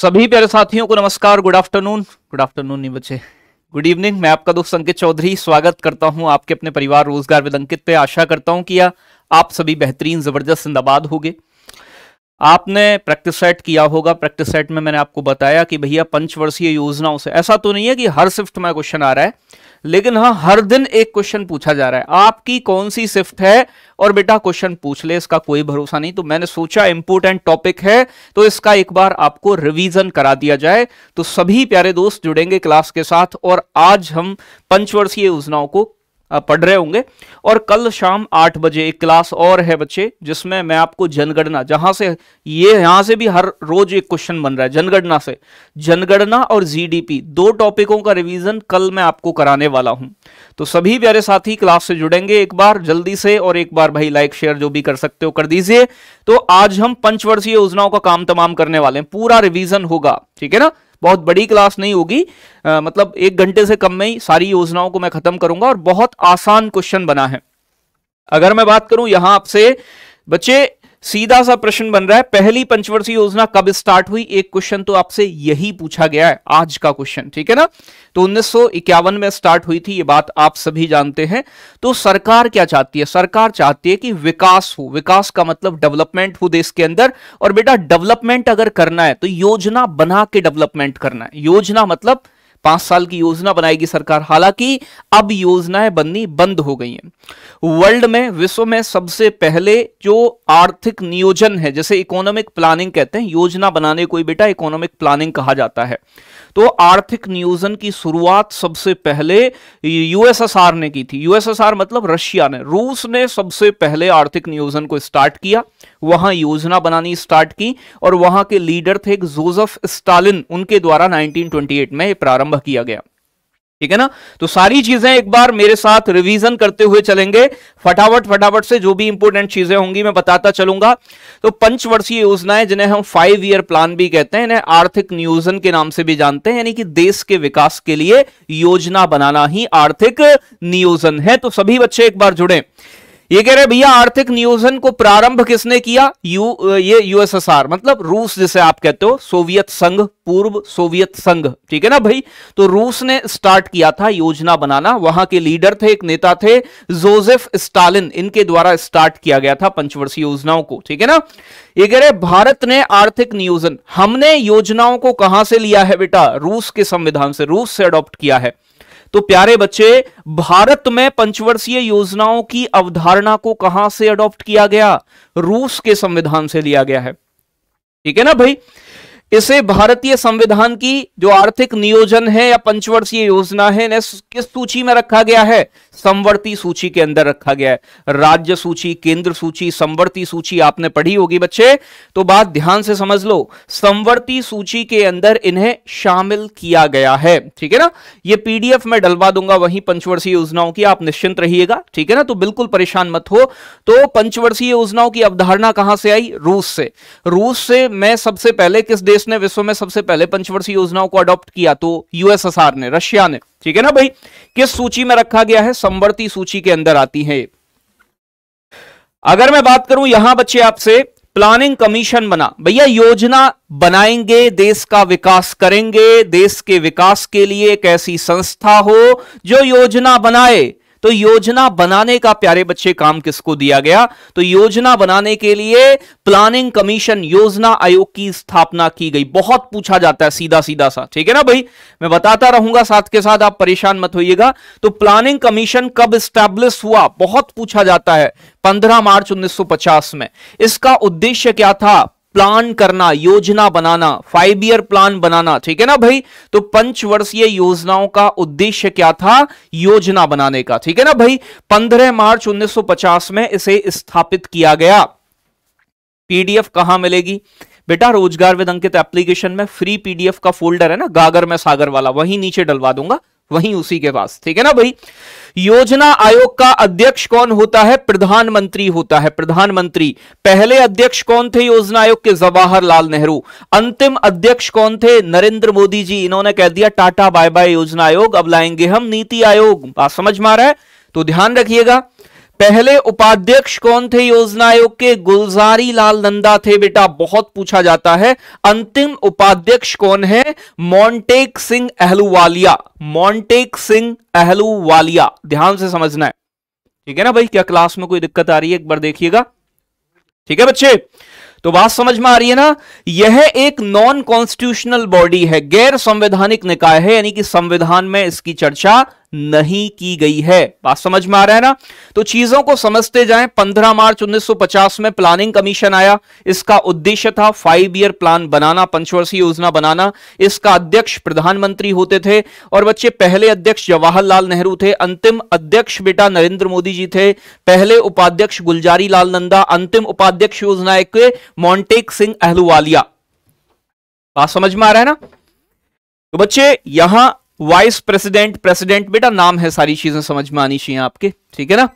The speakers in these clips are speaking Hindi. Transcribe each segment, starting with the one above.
सभी प्यारे साथियों को नमस्कार गुड आफ्टरनून गुड आफ्टरनून नहीं बचे गुड इवनिंग मैं आपका दोस्त संकेत चौधरी स्वागत करता हूं आपके अपने परिवार रोजगार विद अंकित पे आशा करता हूं कि आप सभी बेहतरीन जबरदस्त जिंदाबाद होंगे आपने प्रैक्टिस सेट किया होगा प्रैक्टिस सेट में मैंने आपको बताया कि भैया पंचवर्षीय योजनाओं से ऐसा तो नहीं है कि हर शिफ्ट में क्वेश्चन आ रहा है लेकिन हाँ हर दिन एक क्वेश्चन पूछा जा रहा है आपकी कौन सी शिफ्ट है और बेटा क्वेश्चन पूछ ले इसका कोई भरोसा नहीं तो मैंने सोचा इंपोर्टेंट टॉपिक है तो इसका एक बार आपको रिवीजन करा दिया जाए तो सभी प्यारे दोस्त जुड़ेंगे क्लास के साथ और आज हम पंचवर्षीय योजनाओं को पढ़ रहे होंगे और कल शाम आठ बजे एक क्लास और है बच्चे जिसमें मैं आपको जनगणना जहां से ये यहां से भी हर रोज एक क्वेश्चन बन रहा है जनगणना से जनगणना और जीडीपी दो टॉपिकों का रिवीजन कल मैं आपको कराने वाला हूं तो सभी प्यारे साथी क्लास से जुड़ेंगे एक बार जल्दी से और एक बार भाई लाइक शेयर जो भी कर सकते हो कर दीजिए तो आज हम पंचवर्षीय योजनाओं का काम तमाम करने वाले हैं पूरा रिविजन होगा ठीक है ना बहुत बड़ी क्लास नहीं होगी मतलब एक घंटे से कम में ही सारी योजनाओं को मैं खत्म करूंगा और बहुत आसान क्वेश्चन बना है अगर मैं बात करूं यहां आपसे बच्चे सीधा सा प्रश्न बन रहा है पहली पंचवर्षीय योजना कब स्टार्ट हुई एक क्वेश्चन तो आपसे यही पूछा गया है आज का क्वेश्चन ठीक है ना तो उन्नीस में स्टार्ट हुई थी ये बात आप सभी जानते हैं तो सरकार क्या चाहती है सरकार चाहती है कि विकास हो विकास का मतलब डेवलपमेंट हो देश के अंदर और बेटा डेवलपमेंट अगर करना है तो योजना बना के डेवलपमेंट करना है योजना मतलब पांच साल की योजना बनाएगी सरकार हालांकि अब योजनाएं बननी बंद हो गई हैं वर्ल्ड में विश्व में सबसे पहले जो आर्थिक नियोजन है जैसे इकोनॉमिक प्लानिंग कहते हैं योजना बनाने को बेटा इकोनॉमिक प्लानिंग कहा जाता है तो आर्थिक नियोजन की शुरुआत सबसे पहले यूएसएसआर ने की थी यूएसएसआर मतलब रशिया ने रूस ने सबसे पहले आर्थिक नियोजन को स्टार्ट किया वहां योजना बनानी स्टार्ट की और वहां के लीडर थे एक जोसेफ स्टालिन उनके द्वारा 1928 में प्रारंभ किया गया ठीक है ना तो सारी चीजें एक बार मेरे साथ रिवीजन करते हुए चलेंगे फटाफट फटाफट से जो भी इंपोर्टेंट चीजें होंगी मैं बताता चलूंगा तो पंचवर्षीय योजनाएं जिन्हें हम फाइव ईयर प्लान भी कहते हैं इन्हें आर्थिक नियोजन के नाम से भी जानते हैं यानी कि देश के विकास के लिए योजना बनाना ही आर्थिक नियोजन है तो सभी बच्चे एक बार जुड़े ये कह रहे भैया आर्थिक नियोजन को प्रारंभ किसने किया यू ये यूएसएसआर मतलब रूस जिसे आप कहते हो सोवियत संघ पूर्व सोवियत संघ ठीक है ना भाई तो रूस ने स्टार्ट किया था योजना बनाना वहां के लीडर थे एक नेता थे जोसेफ स्टालिन इनके द्वारा स्टार्ट किया गया था पंचवर्षीय योजनाओं को ठीक है ना ये कह रहे भारत ने आर्थिक नियोजन हमने योजनाओं को कहां से लिया है बेटा रूस के संविधान से रूस से अडॉप्ट किया है तो प्यारे बच्चे भारत में पंचवर्षीय योजनाओं की अवधारणा को कहां से अडॉप्ट किया गया रूस के संविधान से लिया गया है ठीक है ना भाई इसे भारतीय संविधान की जो आर्थिक नियोजन है या पंचवर्षीय योजना है किस सूची में रखा गया है संवर्ती सूची के अंदर रखा गया है राज्य सूची केंद्र सूची संवर्ती सूची आपने पढ़ी होगी बच्चे तो बात ध्यान से समझ लो संवर्ती सूची के अंदर इन्हें शामिल किया गया है ठीक है ना ये पीडीएफ में डलवा दूंगा वहीं पंचवर्षीय योजनाओं की आप निश्चिंत रहिएगा ठीक है ना तो बिल्कुल परेशान मत हो तो पंचवर्षीय योजनाओं की अवधारणा कहां से आई रूस से रूस से मैं सबसे पहले किस देश किस ने विश्व में सबसे पहले पंचवर्षीय योजनाओं को अडॉप्ट किया तो यूएसएसआर ने रशिया ने ठीक है ना भाई किस सूची में रखा गया है संवर्ती सूची के अंदर आती है अगर मैं बात करूं यहां बच्चे आपसे प्लानिंग कमीशन बना भैया योजना बनाएंगे देश का विकास करेंगे देश के विकास के लिए एक ऐसी संस्था हो जो योजना बनाए तो योजना बनाने का प्यारे बच्चे काम किसको दिया गया तो योजना बनाने के लिए प्लानिंग कमीशन योजना आयोग की स्थापना की गई बहुत पूछा जाता है सीधा सीधा सा ठीक है ना भाई मैं बताता रहूंगा साथ के साथ आप परेशान मत होइएगा तो प्लानिंग कमीशन कब स्टैब्लिश हुआ बहुत पूछा जाता है 15 मार्च 1950 में इसका उद्देश्य क्या था प्लान करना योजना बनाना फाइव ईयर प्लान बनाना ठीक है ना भाई तो पंचवर्षीय योजनाओं का उद्देश्य क्या था योजना बनाने का ठीक है ना भाई 15 मार्च 1950 में इसे स्थापित किया गया पीडीएफ कहां मिलेगी बेटा रोजगार विद अंकित एप्लीकेशन में फ्री पीडीएफ का फोल्डर है ना गागर में सागर वाला वही नीचे डलवा दूंगा वहीं उसी के पास ठीक है ना भाई योजना आयोग का अध्यक्ष कौन होता है प्रधानमंत्री होता है प्रधानमंत्री पहले अध्यक्ष कौन थे योजना आयोग के जवाहरलाल नेहरू अंतिम अध्यक्ष कौन थे नरेंद्र मोदी जी इन्होंने कह दिया टाटा बाय बाय योजना आयोग अब लाएंगे हम नीति आयोग बात समझ में आ रहा है तो ध्यान रखिएगा पहले उपाध्यक्ष कौन थे योजना आयोग के गुलजारी लाल नंदा थे बेटा बहुत पूछा जाता है अंतिम उपाध्यक्ष कौन है मोन्टेक सिंह अहलूवालिया मोन्टेक सिंह अहलूवालिया ध्यान से समझना है ठीक है ना भाई क्या क्लास में कोई दिक्कत आ रही है एक बार देखिएगा ठीक है बच्चे तो बात समझ में आ रही है ना यह एक नॉन कॉन्स्टिट्यूशनल बॉडी है गैर संवैधानिक निकाय है यानी कि संविधान में इसकी चर्चा नहीं की गई है बात समझ में आ रहा है ना तो चीजों को समझते जाए 15 मार्च 1950 में प्लानिंग कमीशन आया इसका उद्देश्य था फाइव ईयर प्लान बनाना पंचवर्षीय योजना बनाना इसका अध्यक्ष प्रधानमंत्री होते थे और बच्चे पहले अध्यक्ष जवाहरलाल नेहरू थे अंतिम अध्यक्ष बेटा नरेंद्र मोदी जी थे पहले उपाध्यक्ष गुलजारी लाल नंदा अंतिम उपाध्यक्ष योजना के मोन्टेक सिंह अहलुवालिया बात समझ में आ रहा है ना तो बच्चे यहां वाइस प्रेसिडेंट प्रेसिडेंट बेटा नाम है सारी चीजें समझ में आनी चाहिए आपके ठीक है ना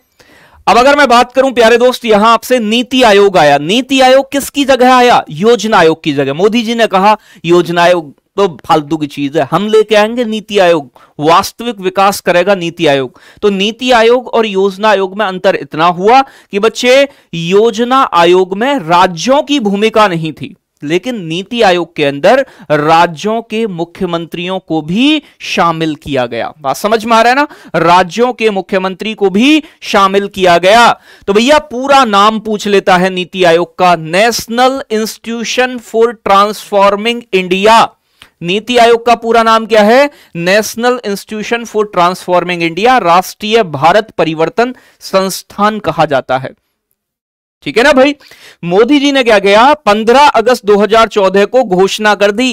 अब अगर मैं बात करूं प्यारे दोस्त यहां आपसे नीति आयोग आया नीति आयोग किसकी जगह आया योजना आयोग की जगह मोदी जी ने कहा योजना आयोग तो फालतू की चीज है हम लेके आएंगे नीति आयोग वास्तविक विकास करेगा नीति आयोग तो नीति आयोग और योजना आयोग में अंतर इतना हुआ कि बच्चे योजना आयोग में राज्यों की भूमिका नहीं थी लेकिन नीति आयोग के अंदर राज्यों के मुख्यमंत्रियों को भी शामिल किया गया बात समझ में आ रहा है ना राज्यों के मुख्यमंत्री को भी शामिल किया गया तो भैया पूरा नाम पूछ लेता है नीति आयोग का national institution for transforming India NITI Aayog का पूरा नाम क्या है national institution for transforming India राष्ट्रीय भारत परिवर्तन संस्थान कहा जाता है ठीक है ना भाई मोदी जी ने क्या किया 15 अगस्त 2014 को घोषणा कर दी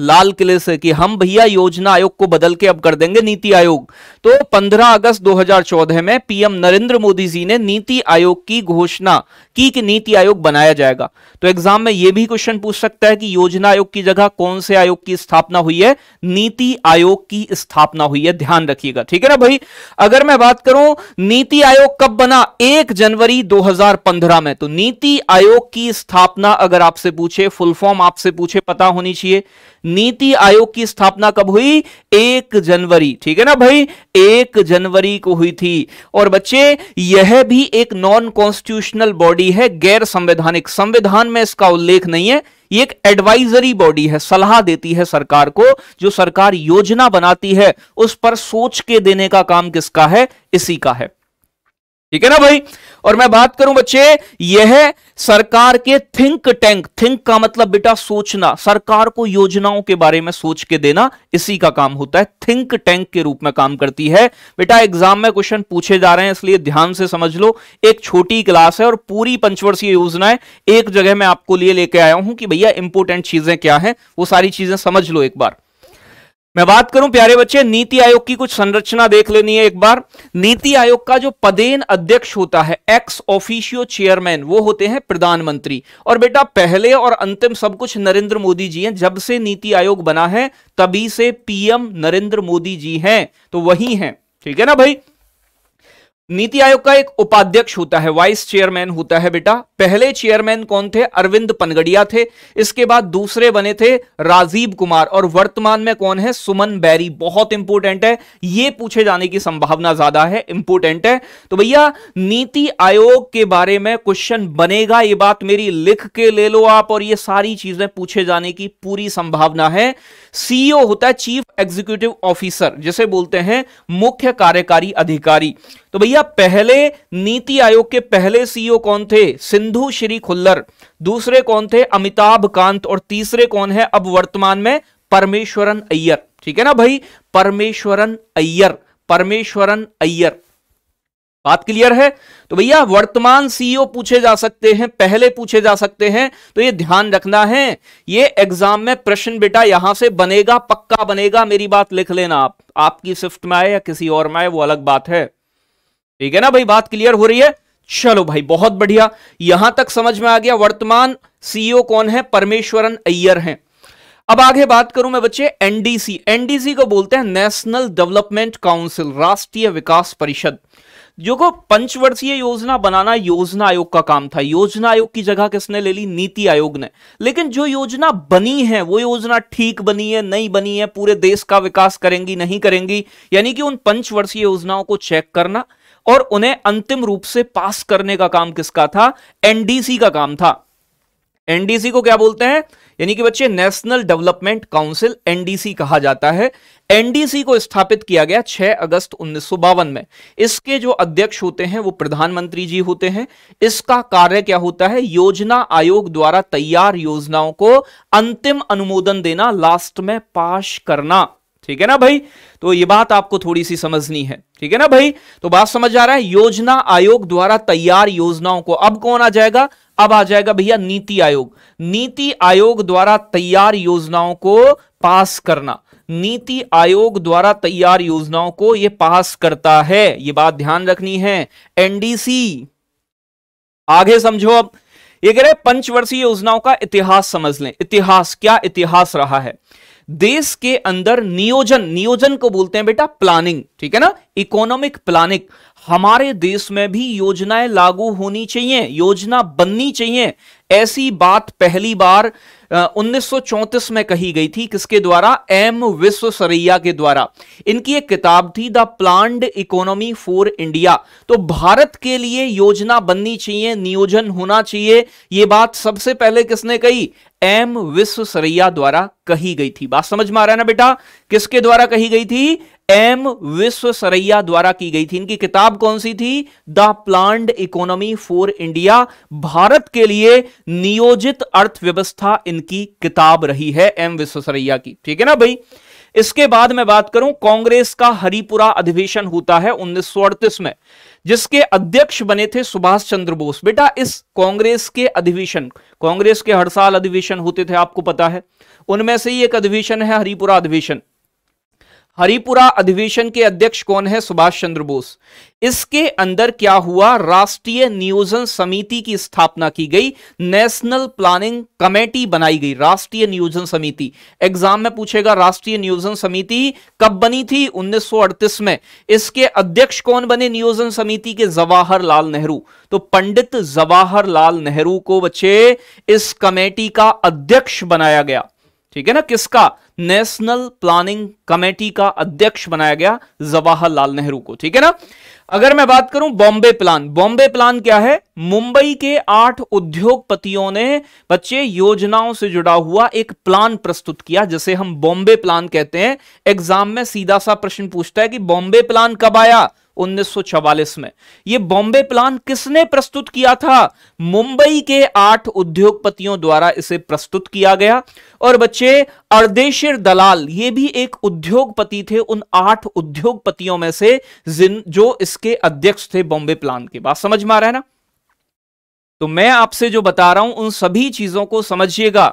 लाल किले से कि हम भैया योजना आयोग को बदल के अब कर देंगे नीति आयोग तो 15 अगस्त 2014 में पीएम नरेंद्र मोदी जी ने नीति आयोग की घोषणा की कि नीति आयोग बनाया जाएगा तो एग्जाम में यह भी क्वेश्चन पूछ सकता है कि योजना आयोग की जगह कौन से आयोग की स्थापना हुई है नीति आयोग की स्थापना हुई है ध्यान रखिएगा ठीक है ना भाई अगर मैं बात करूं नीति आयोग कब बना एक जनवरी दो में तो नीति आयोग की स्थापना अगर आपसे पूछे फुल फॉर्म आपसे पूछे पता होनी चाहिए नीति आयोग की स्थापना कब हुई एक जनवरी ठीक है ना भाई एक जनवरी को हुई थी और बच्चे यह भी एक नॉन कॉन्स्टिट्यूशनल बॉडी है गैर संवैधानिक संविधान में इसका उल्लेख नहीं है ये एक एडवाइजरी बॉडी है सलाह देती है सरकार को जो सरकार योजना बनाती है उस पर सोच के देने का काम किसका है इसी का है ठीक है ना भाई और मैं बात करूं बच्चे यह सरकार के थिंक टैंक थिंक का मतलब बेटा सोचना सरकार को योजनाओं के बारे में सोच के देना इसी का काम होता है थिंक टैंक के रूप में काम करती है बेटा एग्जाम में क्वेश्चन पूछे जा रहे हैं इसलिए ध्यान से समझ लो एक छोटी क्लास है और पूरी पंचवर्षीय योजनाएं एक जगह में आपको लिए लेके आया हूं कि भैया इंपोर्टेंट चीजें क्या है वो सारी चीजें समझ लो एक बार मैं बात करूं प्यारे बच्चे नीति आयोग की कुछ संरचना देख लेनी है एक बार नीति आयोग का जो पदेन अध्यक्ष होता है एक्स ऑफिशियो चेयरमैन वो होते हैं प्रधानमंत्री और बेटा पहले और अंतिम सब कुछ नरेंद्र मोदी जी हैं जब से नीति आयोग बना है तभी से पीएम नरेंद्र मोदी जी हैं तो वही हैं ठीक है ना भाई नीति आयोग का एक उपाध्यक्ष होता है वाइस चेयरमैन होता है बेटा पहले चेयरमैन कौन थे अरविंद पनगड़िया थे इसके बाद दूसरे बने थे राजीव कुमार और वर्तमान में कौन है सुमन बैरी बहुत इंपोर्टेंट है ये पूछे जाने की संभावना ज्यादा है इंपोर्टेंट है तो भैया नीति आयोग के बारे में क्वेश्चन बनेगा ये बात मेरी लिख के ले लो आप और ये सारी चीजें पूछे जाने की पूरी संभावना है सीईओ e होता है चीफ एग्जीक्यूटिव ऑफिसर जिसे बोलते हैं मुख्य कार्यकारी अधिकारी तो भैया पहले नीति आयोग के पहले सीईओ e कौन थे सिंधु श्री खुल्लर दूसरे कौन थे अमिताभ कांत और तीसरे कौन है अब वर्तमान में परमेश्वरन अय्यर ठीक है ना भाई परमेश्वरन अय्यर परमेश्वरन अय्यर बात क्लियर है तो भैया वर्तमान सीईओ e पूछे जा सकते हैं पहले पूछे जा सकते हैं तो ये ध्यान रखना है ये एग्जाम में प्रश्न बेटा यहां से बनेगा पक्का बनेगा मेरी बात लिख लेना आप आपकी शिफ्ट में आए या किसी और में आए वो अलग बात है ठीक है ना भाई बात क्लियर हो रही है चलो भाई बहुत बढ़िया यहां तक समझ में आ गया वर्तमान सीईओ e कौन है परमेश्वरन अय्यर हैं अब आगे बात करूं मैं बच्चे एनडीसी एनडीसी को बोलते हैं नेशनल डेवलपमेंट काउंसिल राष्ट्रीय विकास परिषद जो को पंचवर्षीय योजना बनाना योजना आयोग का काम था योजना आयोग की जगह किसने ले ली नीति आयोग ने लेकिन जो योजना बनी है वो योजना ठीक बनी है नहीं बनी है पूरे देश का विकास करेंगी नहीं करेंगी यानी कि उन पंचवर्षीय योजनाओं को चेक करना और उन्हें अंतिम रूप से पास करने का काम किसका था एनडीसी का काम था एनडीसी को क्या बोलते हैं यानी कि बच्चे नेशनल डेवलपमेंट काउंसिल एनडीसी कहा जाता है एनडीसी को स्थापित किया गया 6 अगस्त उन्नीस में इसके जो अध्यक्ष होते हैं वो प्रधानमंत्री जी होते हैं इसका कार्य क्या होता है योजना आयोग द्वारा तैयार योजनाओं को अंतिम अनुमोदन देना लास्ट में पास करना ठीक है ना भाई तो ये बात आपको थोड़ी सी समझनी है ठीक है ना भाई तो बात समझ आ रहा है योजना आयोग द्वारा तैयार योजनाओं को अब कौन आ जाएगा अब आ जाएगा भैया नीति आयोग नीति आयोग द्वारा तैयार योजनाओं को पास करना नीति आयोग द्वारा तैयार योजनाओं को यह पास करता है ये बात ध्यान रखनी है एनडीसी आगे समझो अब ये कह रहे पंचवर्षीय योजनाओं का इतिहास समझ लें इतिहास क्या इतिहास रहा है देश के अंदर नियोजन नियोजन को बोलते हैं बेटा प्लानिंग ठीक है ना इकोनॉमिक प्लानिंग हमारे देश में भी योजनाएं लागू होनी चाहिए योजना बननी चाहिए ऐसी बात पहली बार उन्नीस में कही गई थी किसके द्वारा एम विश्व सरैया के द्वारा इनकी एक किताब थी the planned economy for India तो भारत के लिए योजना बननी चाहिए नियोजन होना चाहिए यह बात सबसे पहले किसने कही एम विश्व सरैया द्वारा कही गई थी बात समझ में आ रहा है ना बेटा किसके द्वारा कही गई थी एम विश्व सरैया द्वारा की गई थी इनकी किताब कौन सी थी the planned economy for India Bharat के लिए नियोजित अर्थव्यवस्था इनकी किताब रही है एम विश्व सरैया की ठीक है ना भाई इसके बाद मैं बात करूं कांग्रेस का हरिपुरा अधिवेशन होता है उन्नीस में जिसके अध्यक्ष बने थे सुभाष चंद्र बोस बेटा इस कांग्रेस के अधिवेशन कांग्रेस के हर साल अधिवेशन होते थे आपको पता है उनमें से ही एक अधिवेशन है हरिपुरा अधिवेशन हरिपुरा अधिवेशन के अध्यक्ष कौन है सुभाष चंद्र बोस इसके अंदर क्या हुआ राष्ट्रीय नियोजन समिति की स्थापना की गई नेशनल प्लानिंग कमेटी बनाई गई राष्ट्रीय नियोजन समिति एग्जाम में पूछेगा राष्ट्रीय नियोजन समिति कब बनी थी 1938 में इसके अध्यक्ष कौन बने नियोजन समिति के जवाहरलाल नेहरू तो पंडित जवाहरलाल नेहरू को बच्चे इस कमेटी का अध्यक्ष बनाया गया ठीक है ना किसका नेशनल प्लानिंग कमेटी का अध्यक्ष बनाया गया जवाहरलाल नेहरू को ठीक है ना अगर मैं बात करूं बॉम्बे प्लान बॉम्बे प्लान क्या है मुंबई के आठ उद्योगपतियों ने बच्चे योजनाओं से जुड़ा हुआ एक प्लान प्रस्तुत किया जिसे हम बॉम्बे प्लान कहते हैं एग्जाम में सीधा सा प्रश्न पूछता है कि बॉम्बे प्लान कब आया 1944 में यह बॉम्बे प्लान किसने प्रस्तुत किया था मुंबई के आठ उद्योगपतियों द्वारा इसे प्रस्तुत किया गया और बच्चे अर्देशिर दलाल ये भी एक उद्योगपति थे उन आठ उद्योगपतियों में से जिन जो इसके अध्यक्ष थे बॉम्बे प्लान के बात समझ में आ रहा है ना तो मैं आपसे जो बता रहा हूं उन सभी चीजों को समझिएगा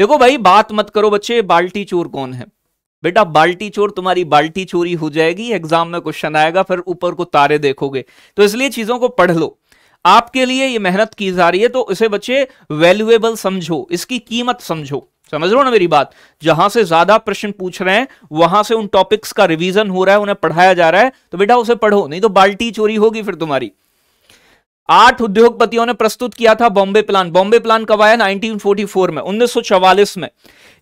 देखो भाई बात मत करो बच्चे बाल्टी चोर कौन है बेटा बाल्टी चोर तुम्हारी बाल्टी चोरी हो जाएगी एग्जाम में क्वेश्चन आएगा फिर ऊपर को तारे देखोगे तो इसलिए चीजों को पढ़ लो आपके लिए ये मेहनत की जा रही है तो इसे बच्चे वैल्यूएबल समझो इसकी कीमत समझो समझ रहे हो ना मेरी बात जहां से ज्यादा प्रश्न पूछ रहे हैं वहां से उन टॉपिक्स का रिवीजन हो रहा है उन्हें पढ़ाया जा रहा है तो बेटा उसे पढ़ो नहीं तो बाल्टी चोरी होगी फिर तुम्हारी आठ उद्योगपतियों ने प्रस्तुत किया था बॉम्बे प्लान बॉम्बे प्लान कब आया 1944 में 1944 में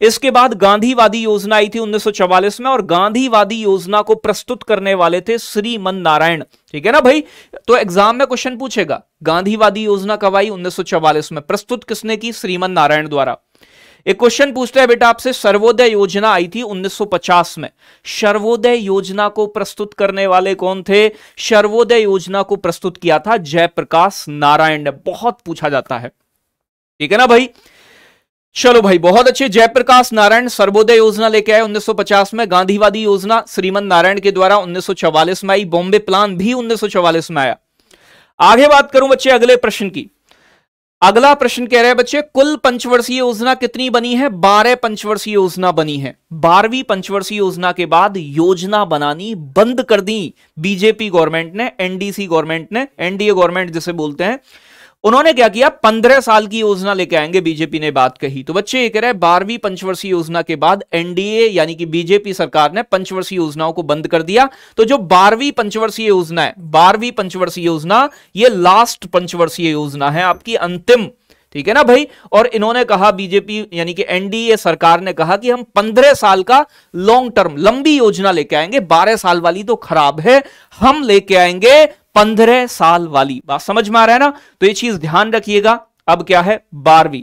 इसके बाद गांधीवादी योजना आई थी 1944 में और गांधीवादी योजना को प्रस्तुत करने वाले थे श्रीमन नारायण ठीक है ना भाई तो एग्जाम में क्वेश्चन पूछेगा गांधीवादी योजना कब आई 1944 में प्रस्तुत किसने की श्रीमन नारायण द्वारा एक क्वेश्चन पूछता है बेटा आपसे सर्वोदय योजना आई थी 1950 में सर्वोदय योजना को प्रस्तुत करने वाले कौन थे सर्वोदय योजना को प्रस्तुत किया था जयप्रकाश नारायण ने बहुत पूछा जाता है ठीक है ना भाई चलो भाई बहुत अच्छे जयप्रकाश नारायण सर्वोदय योजना लेके आए 1950 में गांधीवादी योजना श्रीमन नारायण के द्वारा 1944 में आई बॉम्बे प्लान भी 1944 में आया आगे बात करूं बच्चे अगले प्रश्न की अगला प्रश्न कह रहे हैं बच्चे कुल पंचवर्षीय योजना कितनी बनी है बारह पंचवर्षीय योजना बनी है बारहवीं पंचवर्षीय योजना के बाद योजना बनानी बंद कर दी बीजेपी गवर्नमेंट ने एनडीसी गवर्नमेंट ने एनडीए गवर्नमेंट जिसे बोलते हैं उन्होंने क्या किया पंद्रह साल की योजना लेके आएंगे बीजेपी ने बात कही तो बच्चे ये कह रहे हैं बारहवीं पंचवर्षीय योजना के बाद एनडीए यानी कि बीजेपी सरकार ने पंचवर्षीय योजनाओं को बंद कर दिया तो जो बारहवीं पंचवर्षीय योजना है बारहवीं पंचवर्षीय योजना ये लास्ट पंचवर्षीय योजना है आपकी अंतिम ठीक है ना भाई और इन्होंने कहा बीजेपी यानी कि एनडीए सरकार ने कहा कि हम पंद्रह साल का लॉन्ग टर्म लंबी योजना लेके आएंगे बारह साल वाली तो खराब है हम लेके आएंगे पंद्रह साल वाली बात समझ में आ रहा है ना तो ये चीज ध्यान रखिएगा अब क्या है बारहवीं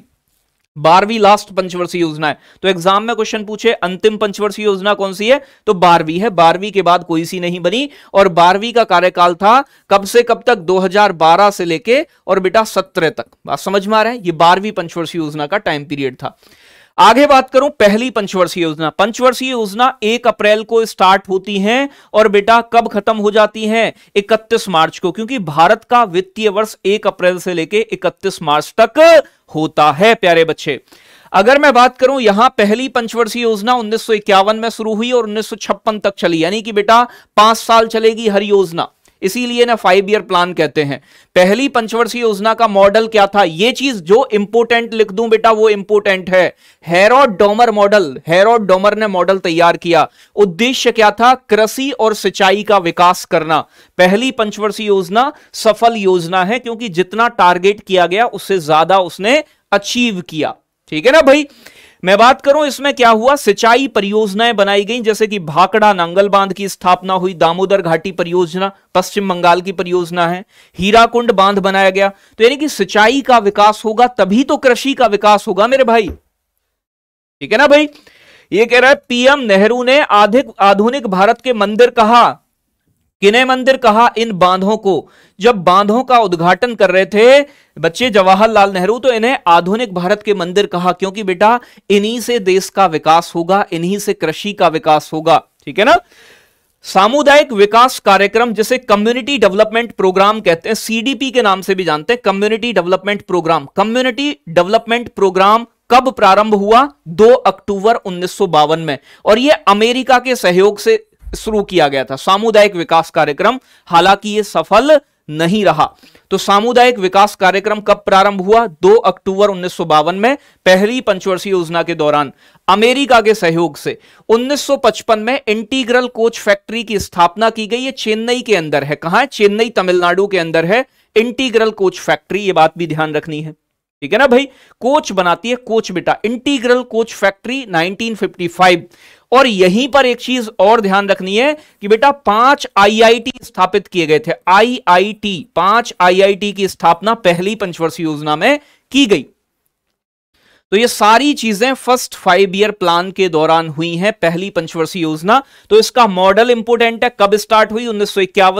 बारहवीं लास्ट पंचवर्षीय योजना है तो एग्जाम में क्वेश्चन पूछे अंतिम पंचवर्षीय योजना कौन सी है तो बारहवीं है बारहवीं के बाद कोई सी नहीं बनी और बारहवीं का कार्यकाल था कब से कब तक 2012 से लेके और बेटा सत्रह तक बात समझ में आ रहा है ये बारहवीं पंचवर्षीय योजना का टाइम पीरियड था आगे बात करूं पहली पंचवर्षीय योजना पंचवर्षीय योजना एक अप्रैल को स्टार्ट होती है और बेटा कब खत्म हो जाती है 31 मार्च को क्योंकि भारत का वित्तीय वर्ष एक अप्रैल से लेके 31 मार्च तक होता है प्यारे बच्चे अगर मैं बात करूं यहां पहली पंचवर्षीय योजना उन्नीस में शुरू हुई और उन्नीस तक चली यानी कि बेटा पांच साल चलेगी हर योजना इसीलिए ना फाइव ईयर प्लान कहते हैं पहली पंचवर्षीय योजना का मॉडल क्या था यह चीज जो इंपोर्टेंट लिख दूं बेटा वो इंपोर्टेंट है Harrod Domar model Harrod Domar ने मॉडल तैयार किया उद्देश्य क्या था कृषि और सिंचाई का विकास करना पहली पंचवर्षीय योजना सफल योजना है क्योंकि जितना टारगेट किया गया उससे ज्यादा उसने अचीव किया ठीक है ना भाई मैं बात करूं इसमें क्या हुआ सिंचाई परियोजनाएं बनाई गई जैसे कि भाकड़ा नंगल बांध की स्थापना हुई दामोदर घाटी परियोजना पश्चिम बंगाल की परियोजना है हीराकुंड बांध बनाया गया तो यानी कि सिंचाई का विकास होगा तभी तो कृषि का विकास होगा मेरे भाई ठीक है ना भाई ये कह रहा है पीएम नेहरू ने आधिक आधुनिक भारत के मंदिर कहा किने मंदिर कहा इन बांधों को जब बांधों का उद्घाटन कर रहे थे बच्चे जवाहरलाल नेहरू तो इन्हें आधुनिक भारत के मंदिर कहा क्योंकि बेटा इन्हीं से देश का विकास होगा इन्हीं से कृषि का विकास होगा ठीक है ना सामुदायिक विकास कार्यक्रम जिसे कम्युनिटी डेवलपमेंट प्रोग्राम कहते हैं सीडीपी के नाम से भी जानते हैं community development programme community development programme कब प्रारंभ हुआ 2 अक्टूबर उन्नीस में और यह अमेरिका के सहयोग से शुरू किया गया था सामुदायिक विकास कार्यक्रम हालांकि यह सफल नहीं रहा तो सामुदायिक विकास कार्यक्रम कब प्रारंभ हुआ 2 अक्टूबर उन्नीस में पहली पंचवर्षीय योजना के दौरान अमेरिका के सहयोग से 1955 में इंटीग्रल कोच फैक्ट्री की स्थापना की गई है चेन्नई के अंदर है कहा है चेन्नई तमिलनाडु के अंदर है इंटीग्रल कोच फैक्ट्री ये बात भी ध्यान रखनी है ठीक है ना भाई कोच बनाती है कोच बेटा इंटीग्रल कोच फैक्ट्री 1955 और यहीं पर एक चीज और ध्यान रखनी है कि बेटा पांच आईआईटी स्थापित किए गए थे आईआईटी पांच आईआईटी की स्थापना पहली पंचवर्षीय योजना में की गई तो ये सारी चीजें फर्स्ट फाइव ईयर प्लान के दौरान हुई हैं पहली पंचवर्षीय योजना तो इसका मॉडल इंपोर्टेंट है कब स्टार्ट हुई उन्नीस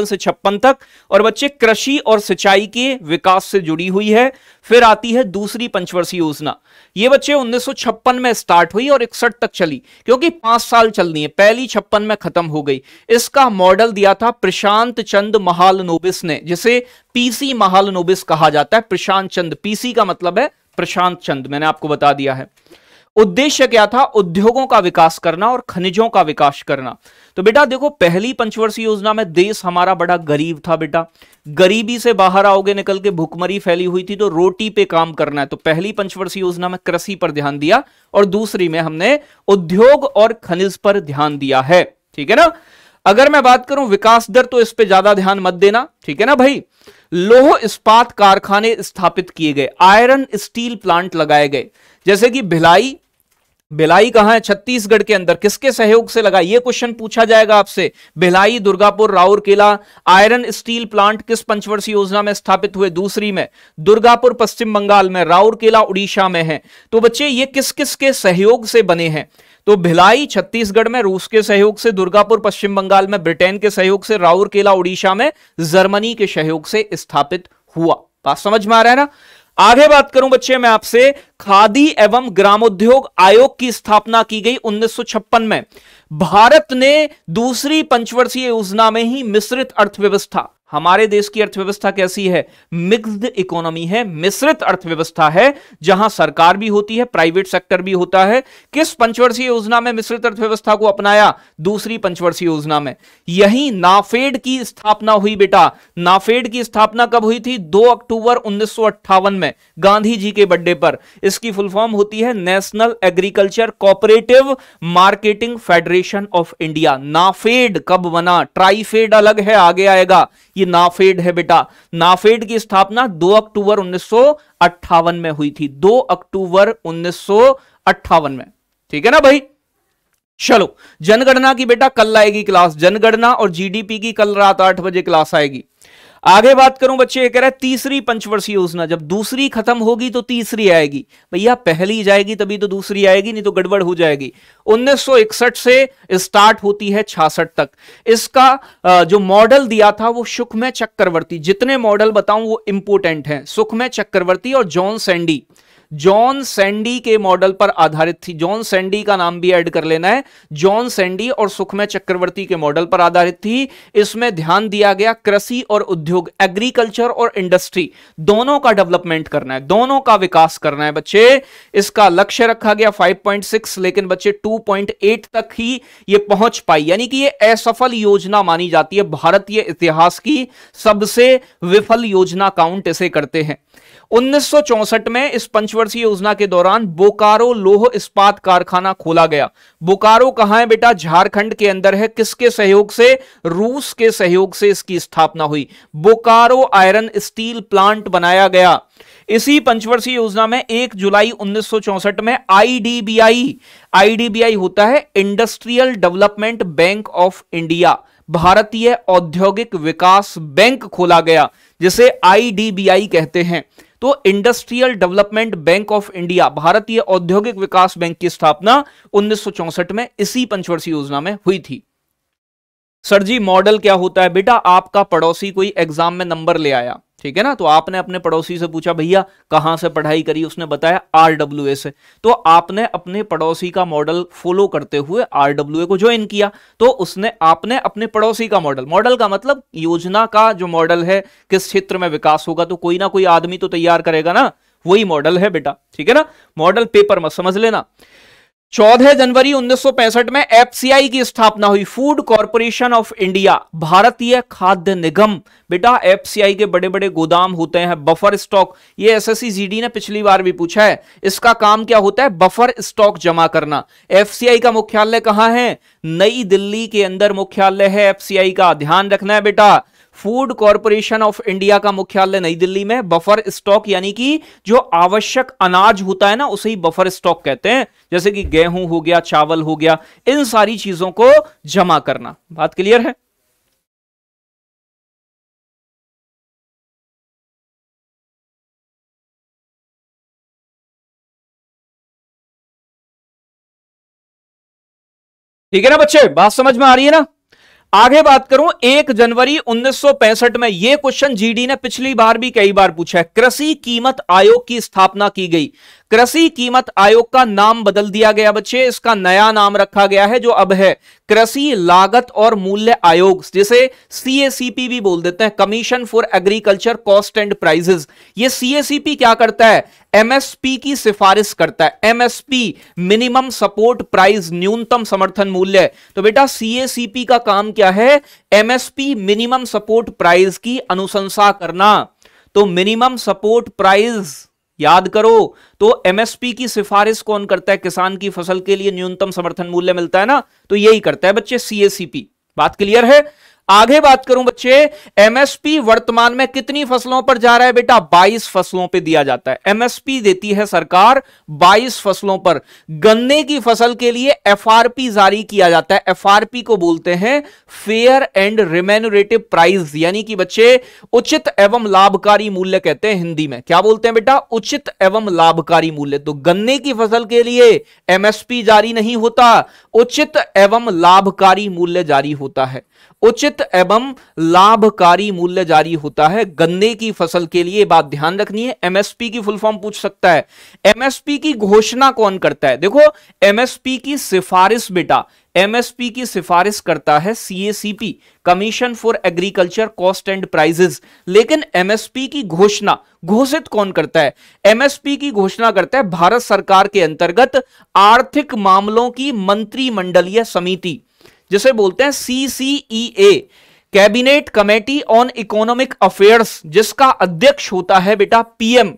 से छप्पन तक और बच्चे कृषि और सिंचाई के विकास से जुड़ी हुई है फिर आती है दूसरी पंचवर्षीय योजना ये बच्चे उन्नीस में स्टार्ट हुई और इकसठ तक चली क्योंकि पांच साल चलनी है पहली छप्पन में खत्म हो गई इसका मॉडल दिया था प्रशांत चंद महाल ने जिसे पीसी महाल कहा जाता है प्रशांत चंद पीसी का मतलब है प्रशांत चंद मैंने आपको बता दिया है उद्देश्य क्या था उद्योगों का विकास करना और खनिजों का विकास करना तो बेटा देखो पहली पंचवर्षीय योजना में देश हमारा बड़ा गरीब था बेटा गरीबी से बाहर आओगे निकल के भुखमरी फैली हुई थी तो रोटी पे काम करना है तो पहली पंचवर्षीय योजना में कृषि पर ध्यान दिया और दूसरी में हमने उद्योग और खनिज पर ध्यान दिया है ठीक है ना अगर मैं बात करूं विकास दर तो इस पर ज्यादा ध्यान मत देना ठीक है ना भाई लोह इस्पात कारखाने स्थापित किए गए आयरन स्टील प्लांट लगाए गए जैसे कि भिलाई भिलाई कहां है छत्तीसगढ़ के अंदर किसके सहयोग से लगा यह क्वेश्चन पूछा जाएगा आपसे Bhilai Durgapur Rourkela iron steel plant किस पंचवर्षीय योजना में स्थापित हुए दूसरी में दुर्गापुर पश्चिम बंगाल में राउरकेला उड़ीसा में है तो बच्चे ये किस किस के सहयोग से बने हैं तो भिलाई छत्तीसगढ़ में रूस के सहयोग से दुर्गापुर पश्चिम बंगाल में ब्रिटेन के सहयोग से राउरकेला उड़ीसा में जर्मनी के सहयोग से स्थापित हुआ बात समझ में आ रहा है ना आगे बात करूं बच्चे मैं आपसे खादी एवं ग्रामोद्योग आयोग की स्थापना की गई उन्नीस में भारत ने दूसरी पंचवर्षीय योजना में ही मिश्रित अर्थव्यवस्था हमारे देश की अर्थव्यवस्था कैसी है मिक्स्ड इकोनॉमी है मिश्रित अर्थव्यवस्था है जहां सरकार भी होती है प्राइवेट सेक्टर भी होता है किस पंचवर्षीय योजना में मिश्रित अर्थव्यवस्था को अपनाया दूसरी पंचवर्षीय योजना में यही नाफेड की स्थापना हुई बेटा नाफेड की स्थापना कब हुई थी दो अक्टूबर उन्नीस में गांधी जी के बड्डे पर इसकी फुल फॉर्म होती है national agricultural cooperative marketing federation of India NAFED कब बना ट्राइफेड अलग है आगे आएगा ये थी नाफेड है बेटा नाफेड की स्थापना 2 अक्टूबर उन्नीस में हुई थी 2 अक्टूबर उन्नीस में ठीक है ना भाई चलो जनगणना की बेटा कल आएगी क्लास जनगणना और जीडीपी की कल रात आठ बजे क्लास आएगी आगे बात करूं बच्चे ये कह रहा है तीसरी पंचवर्षीय योजना जब दूसरी खत्म होगी तो तीसरी आएगी भैया पहली जाएगी तभी तो दूसरी आएगी नहीं तो गड़बड़ हो जाएगी 1961 से स्टार्ट होती है 66 तक इसका जो मॉडल दिया था वो सुखमय चक्रवर्ती जितने मॉडल बताऊं वो इंपोर्टेंट हैं सुखमय चक्रवर्ती और जॉन सैंडी जॉन सैंडी के मॉडल पर आधारित थी जॉन सैंडी का नाम भी ऐड कर लेना है जॉन सैंडी और सुखमय चक्रवर्ती के मॉडल पर आधारित थी इसमें ध्यान दिया गया कृषि और उद्योग एग्रीकल्चर और इंडस्ट्री दोनों का डेवलपमेंट करना है दोनों का विकास करना है बच्चे इसका लक्ष्य रखा गया 5.6 लेकिन बच्चे 2.8 तक ही ये पहुंच पाई यानी कि ये असफल योजना मानी जाती है भारतीय इतिहास की सबसे विफल योजना काउंट इसे करते हैं उन्नीस में इस पंचवर्षीय योजना के दौरान बोकारो लोह इस्पात कारखाना खोला गया बोकारो कहां है बेटा झारखंड के अंदर है किसके सहयोग से रूस के सहयोग से इसकी स्थापना हुई बोकारो आयरन स्टील प्लांट बनाया गया इसी पंचवर्षीय योजना में 1 जुलाई 1964 में आईडीबीआई आईडीबीआई होता है industrial development bank of India भारतीय औद्योगिक विकास बैंक खोला गया जिसे आईडीबीआई कहते हैं तो industrial development bank of India भारतीय औद्योगिक विकास बैंक की स्थापना उन्नीस में इसी पंचवर्षीय योजना में हुई थी सर जी मॉडल क्या होता है बेटा आपका पड़ोसी कोई एग्जाम में नंबर ले आया ठीक है ना तो आपने अपने पड़ोसी से पूछा भैया कहाँ से पढ़ाई करी उसने बताया आर से तो आपने अपने पड़ोसी का मॉडल फॉलो करते हुए आर को ज्वाइन किया तो उसने आपने अपने पड़ोसी का मॉडल मॉडल का मतलब योजना का जो मॉडल है किस क्षेत्र में विकास होगा तो कोई ना कोई आदमी तो तैयार करेगा ना वही मॉडल है बेटा ठीक है ना मॉडल पेपर मत समझ लेना चौदह जनवरी 1965 में एफसीआई की स्थापना हुई फूड कॉरपोरेशन ऑफ इंडिया भारतीय खाद्य निगम बेटा एफसीआई के बड़े बड़े गोदाम होते हैं बफर स्टॉक ये एसएससी जीडी ने पिछली बार भी पूछा है इसका काम क्या होता है बफर स्टॉक जमा करना एफसीआई का मुख्यालय कहां है नई दिल्ली के अंदर मुख्यालय है एफसीआई का ध्यान रखना है बेटा फूड कॉरपोरेशन ऑफ इंडिया का मुख्यालय नई दिल्ली में बफर स्टॉक यानी कि जो आवश्यक अनाज होता है ना उसे ही बफर स्टॉक कहते हैं जैसे कि गेहूं हो गया चावल हो गया इन सारी चीजों को जमा करना बात क्लियर है ठीक है ना बच्चे बात समझ में आ रही है ना आगे बात करूं एक जनवरी 1965 में यह क्वेश्चन जीडी ने पिछली बार भी कई बार पूछा है कृषि कीमत आयोग की स्थापना की गई कृषि कीमत आयोग का नाम बदल दिया गया बच्चे इसका नया नाम रखा गया है जो अब है कृषि लागत और मूल्य आयोग जिसे सीएसीपी भी बोल देते हैं commission for agriculture cost and prices ये सीएसीपी क्या करता है एमएसपी की सिफारिश करता है एमएसपी मिनिमम सपोर्ट प्राइस न्यूनतम समर्थन मूल्य तो बेटा सीएसीपी का काम क्या है एमएसपी मिनिमम सपोर्ट प्राइस की अनुशंसा करना तो मिनिमम सपोर्ट प्राइस याद करो तो एमएसपी की सिफारिश कौन करता है किसान की फसल के लिए न्यूनतम समर्थन मूल्य मिलता है ना तो यही करता है बच्चे सीएसीपी बात क्लियर है आगे बात करूं बच्चे एमएसपी वर्तमान में कितनी फसलों पर जा रहा है बेटा 22 फसलों पे दिया जाता है एमएसपी देती है सरकार 22 फसलों पर गन्ने की फसल के लिए एफआरपी जारी किया जाता है एफआरपी को बोलते हैं फेयर एंड रिमेनुरेटिव प्राइस यानी कि बच्चे उचित एवं लाभकारी मूल्य कहते हैं हिंदी में क्या बोलते हैं बेटा उचित एवं लाभकारी मूल्य तो गन्ने की फसल के लिए एमएसपी जारी नहीं होता उचित एवं लाभकारी मूल्य जारी होता है उचित एवं लाभकारी मूल्य जारी होता है गन्ने की फसल के लिए बात ध्यान रखनी है एमएसपी की फुल फॉर्म पूछ सकता है एमएसपी की घोषणा कौन करता है देखो एमएसपी की सिफारिश बेटा एमएसपी की सिफारिश करता है CACP commission for agriculture cost and prices लेकिन एमएसपी की घोषणा घोषित कौन करता है एमएसपी की घोषणा करता है भारत सरकार के अंतर्गत आर्थिक मामलों की मंत्रिमंडलीय समिति जिसे बोलते हैं C C A cabinet committee on economic affairs जिसका अध्यक्ष होता है बेटा पीएम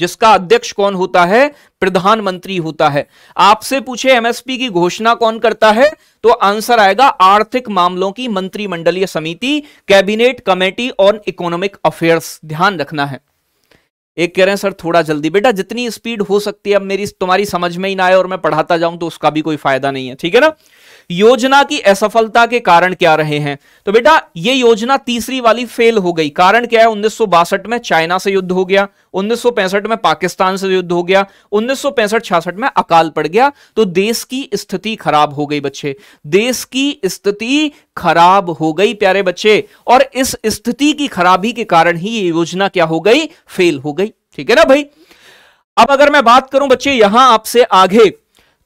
जिसका अध्यक्ष कौन होता है प्रधानमंत्री होता है आपसे पूछे एमएसपी की घोषणा कौन करता है तो आंसर आएगा आर्थिक मामलों की मंत्रिमंडलीय समिति cabinet committee on economic affairs ध्यान रखना है एक कह रहे हैं सर थोड़ा जल्दी बेटा जितनी स्पीड हो सकती है अब मेरी तुम्हारी समझ में ही ना आए और मैं पढ़ाता जाऊं तो उसका भी कोई फायदा नहीं है ठीक है ना योजना की असफलता के कारण क्या रहे हैं तो बेटा ये योजना तीसरी वाली फेल हो गई कारण क्या है उन्नीस में चाइना से युद्ध हो गया उन्नीस में पाकिस्तान से युद्ध हो गया उन्नीस सौ में अकाल पड़ गया तो देश की स्थिति खराब हो गई बच्चे देश की स्थिति खराब हो गई प्यारे बच्चे और इस स्थिति की खराबी के कारण ही ये योजना क्या हो गई फेल हो गई ठीक है ना भाई अब अगर मैं बात करूं बच्चे यहां आपसे आगे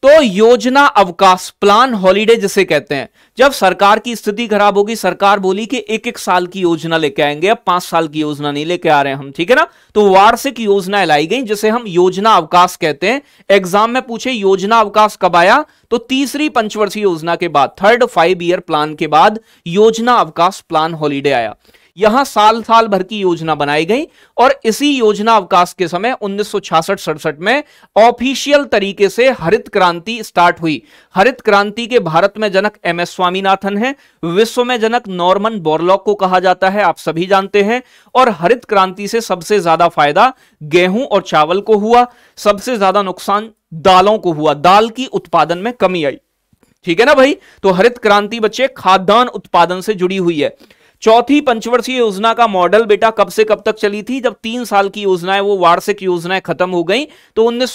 तो योजना अवकाश प्लान हॉलीडे जिसे कहते हैं जब सरकार की स्थिति खराब होगी सरकार बोली कि एक एक साल की योजना लेके आएंगे अब पांच साल की योजना नहीं लेके आ रहे हैं हम ठीक है ना तो वार्षिक योजनाएं लाई गई जिसे हम योजना अवकाश कहते हैं एग्जाम में पूछे योजना अवकाश कब आया तो तीसरी पंचवर्षीय योजना के बाद थर्ड फाइव ईयर प्लान के बाद योजना अवकाश प्लान हॉलीडे आया यहां साल साल भर की योजना बनाई गई और इसी योजना अवकाश के समय उन्नीस सौ में ऑफिशियल तरीके से हरित क्रांति स्टार्ट हुई हरित क्रांति के भारत में जनक एम एस स्वामीनाथन है विश्व में जनक नॉर्मन बोरलॉक को कहा जाता है आप सभी जानते हैं और हरित क्रांति से सबसे ज्यादा फायदा गेहूं और चावल को हुआ सबसे ज्यादा नुकसान दालों को हुआ दाल की उत्पादन में कमी आई ठीक है ना भाई तो हरित क्रांति बच्चे खाद्यान्न उत्पादन से जुड़ी हुई है चौथी पंचवर्षीय योजना का मॉडल बेटा कब से कब तक चली थी जब तीन साल की योजनाएं वो वार्षिक योजनाएं खत्म हो गई तो उन्नीस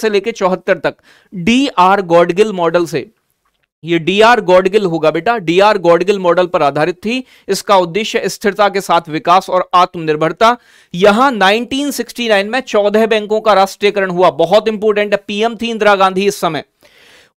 से लेकर चौहत्तर तक डी आर गॉडगिल मॉडल से ये डी आर गॉडगिल होगा बेटा डी आर गॉडगिल मॉडल पर आधारित थी इसका उद्देश्य स्थिरता के साथ विकास और आत्मनिर्भरता यहां 1969 में चौदह बैंकों का राष्ट्रीयकरण हुआ बहुत इंपोर्टेंट है पीएम थी इंदिरा गांधी इस समय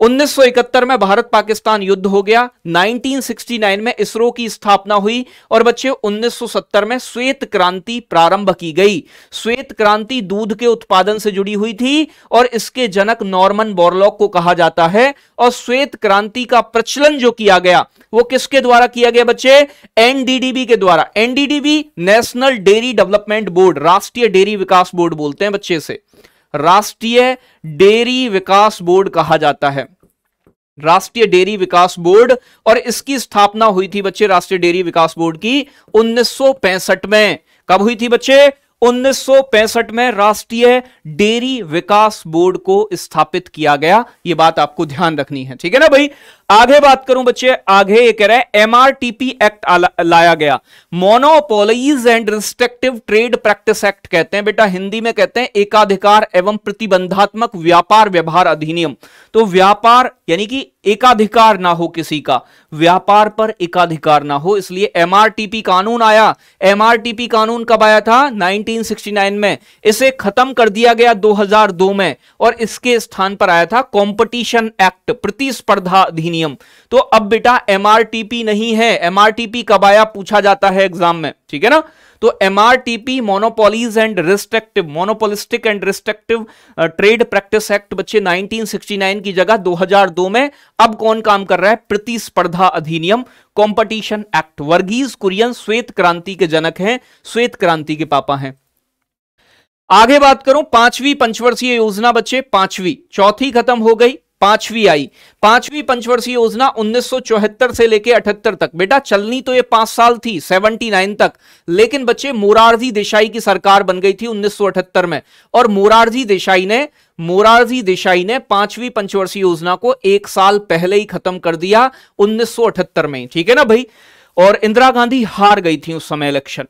1971 में भारत पाकिस्तान युद्ध हो गया 1969 में इसरो की स्थापना हुई और बच्चे 1970 में श्वेत क्रांति प्रारंभ की गई श्वेत क्रांति दूध के उत्पादन से जुड़ी हुई थी और इसके जनक नॉर्मन बोरलॉक को कहा जाता है और श्वेत क्रांति का प्रचलन जो किया गया वो किसके द्वारा किया गया बच्चे एनडीडीबी के द्वारा NDDB national dairy development board राष्ट्रीय डेयरी विकास बोर्ड बोलते हैं बच्चे से राष्ट्रीय डेयरी विकास बोर्ड कहा जाता है राष्ट्रीय डेयरी विकास बोर्ड और इसकी स्थापना हुई थी बच्चे राष्ट्रीय डेयरी विकास बोर्ड की उन्नीस में कब हुई थी बच्चे उन्नीस में राष्ट्रीय डेयरी विकास बोर्ड को स्थापित किया गया यह बात आपको ध्यान रखनी है ठीक है ना भाई आगे बात करूं बच्चे आगे ये कह रहे हैं एमआरटीपी एक्ट लाया गया monopolies and restrictive trade practice act कहते हैं बेटा हिंदी में कहते हैं एकाधिकार एवं प्रतिबंधात्मक व्यापार व्यवहार अधिनियम तो व्यापार यानी कि एकाधिकार ना हो किसी का व्यापार पर एकाधिकार ना हो इसलिए एमआरटीपी कानून आया एमआरटीपी कानून कब आया था 1969 में इसे खत्म कर दिया गया 2002 में और इसके स्थान पर आया था कंपटीशन एक्ट प्रतिस्पर्धा अधिनियम नियम तो अब बेटा एमआरटीपी नहीं है एमआरटीपी कब आया पूछा जाता है एग्जाम में ठीक है ना तो MRTP monopolies and restrictive monopolistic and restrictive trade practice act बच्चे 1969 की जगह 2002 में अब कौन काम कर रहा है प्रतिस्पर्धा अधिनियम कंपटीशन एक्ट वर्गीज कुरियन श्वेत क्रांति के जनक हैं श्वेत क्रांति के पापा हैं आगे बात करूं पांचवी पंचवर्षीय योजना बच्चे पांचवी चौथी खत्म हो गई पांचवी आई पांचवी पंचवर्षीय योजना 1974 से लेकर अठहत्तर तक बेटा चलनी तो ये पांच साल थी 79 तक लेकिन बच्चे मोरारजी देसाई की सरकार बन गई थी 1978 में और मोरारजी देसाई ने मोरारजी देसाई ने पांचवी पंचवर्षीय योजना को एक साल पहले ही खत्म कर दिया 1978 में ठीक है ना भाई और इंदिरा गांधी हार गई थी उस समय इलेक्शन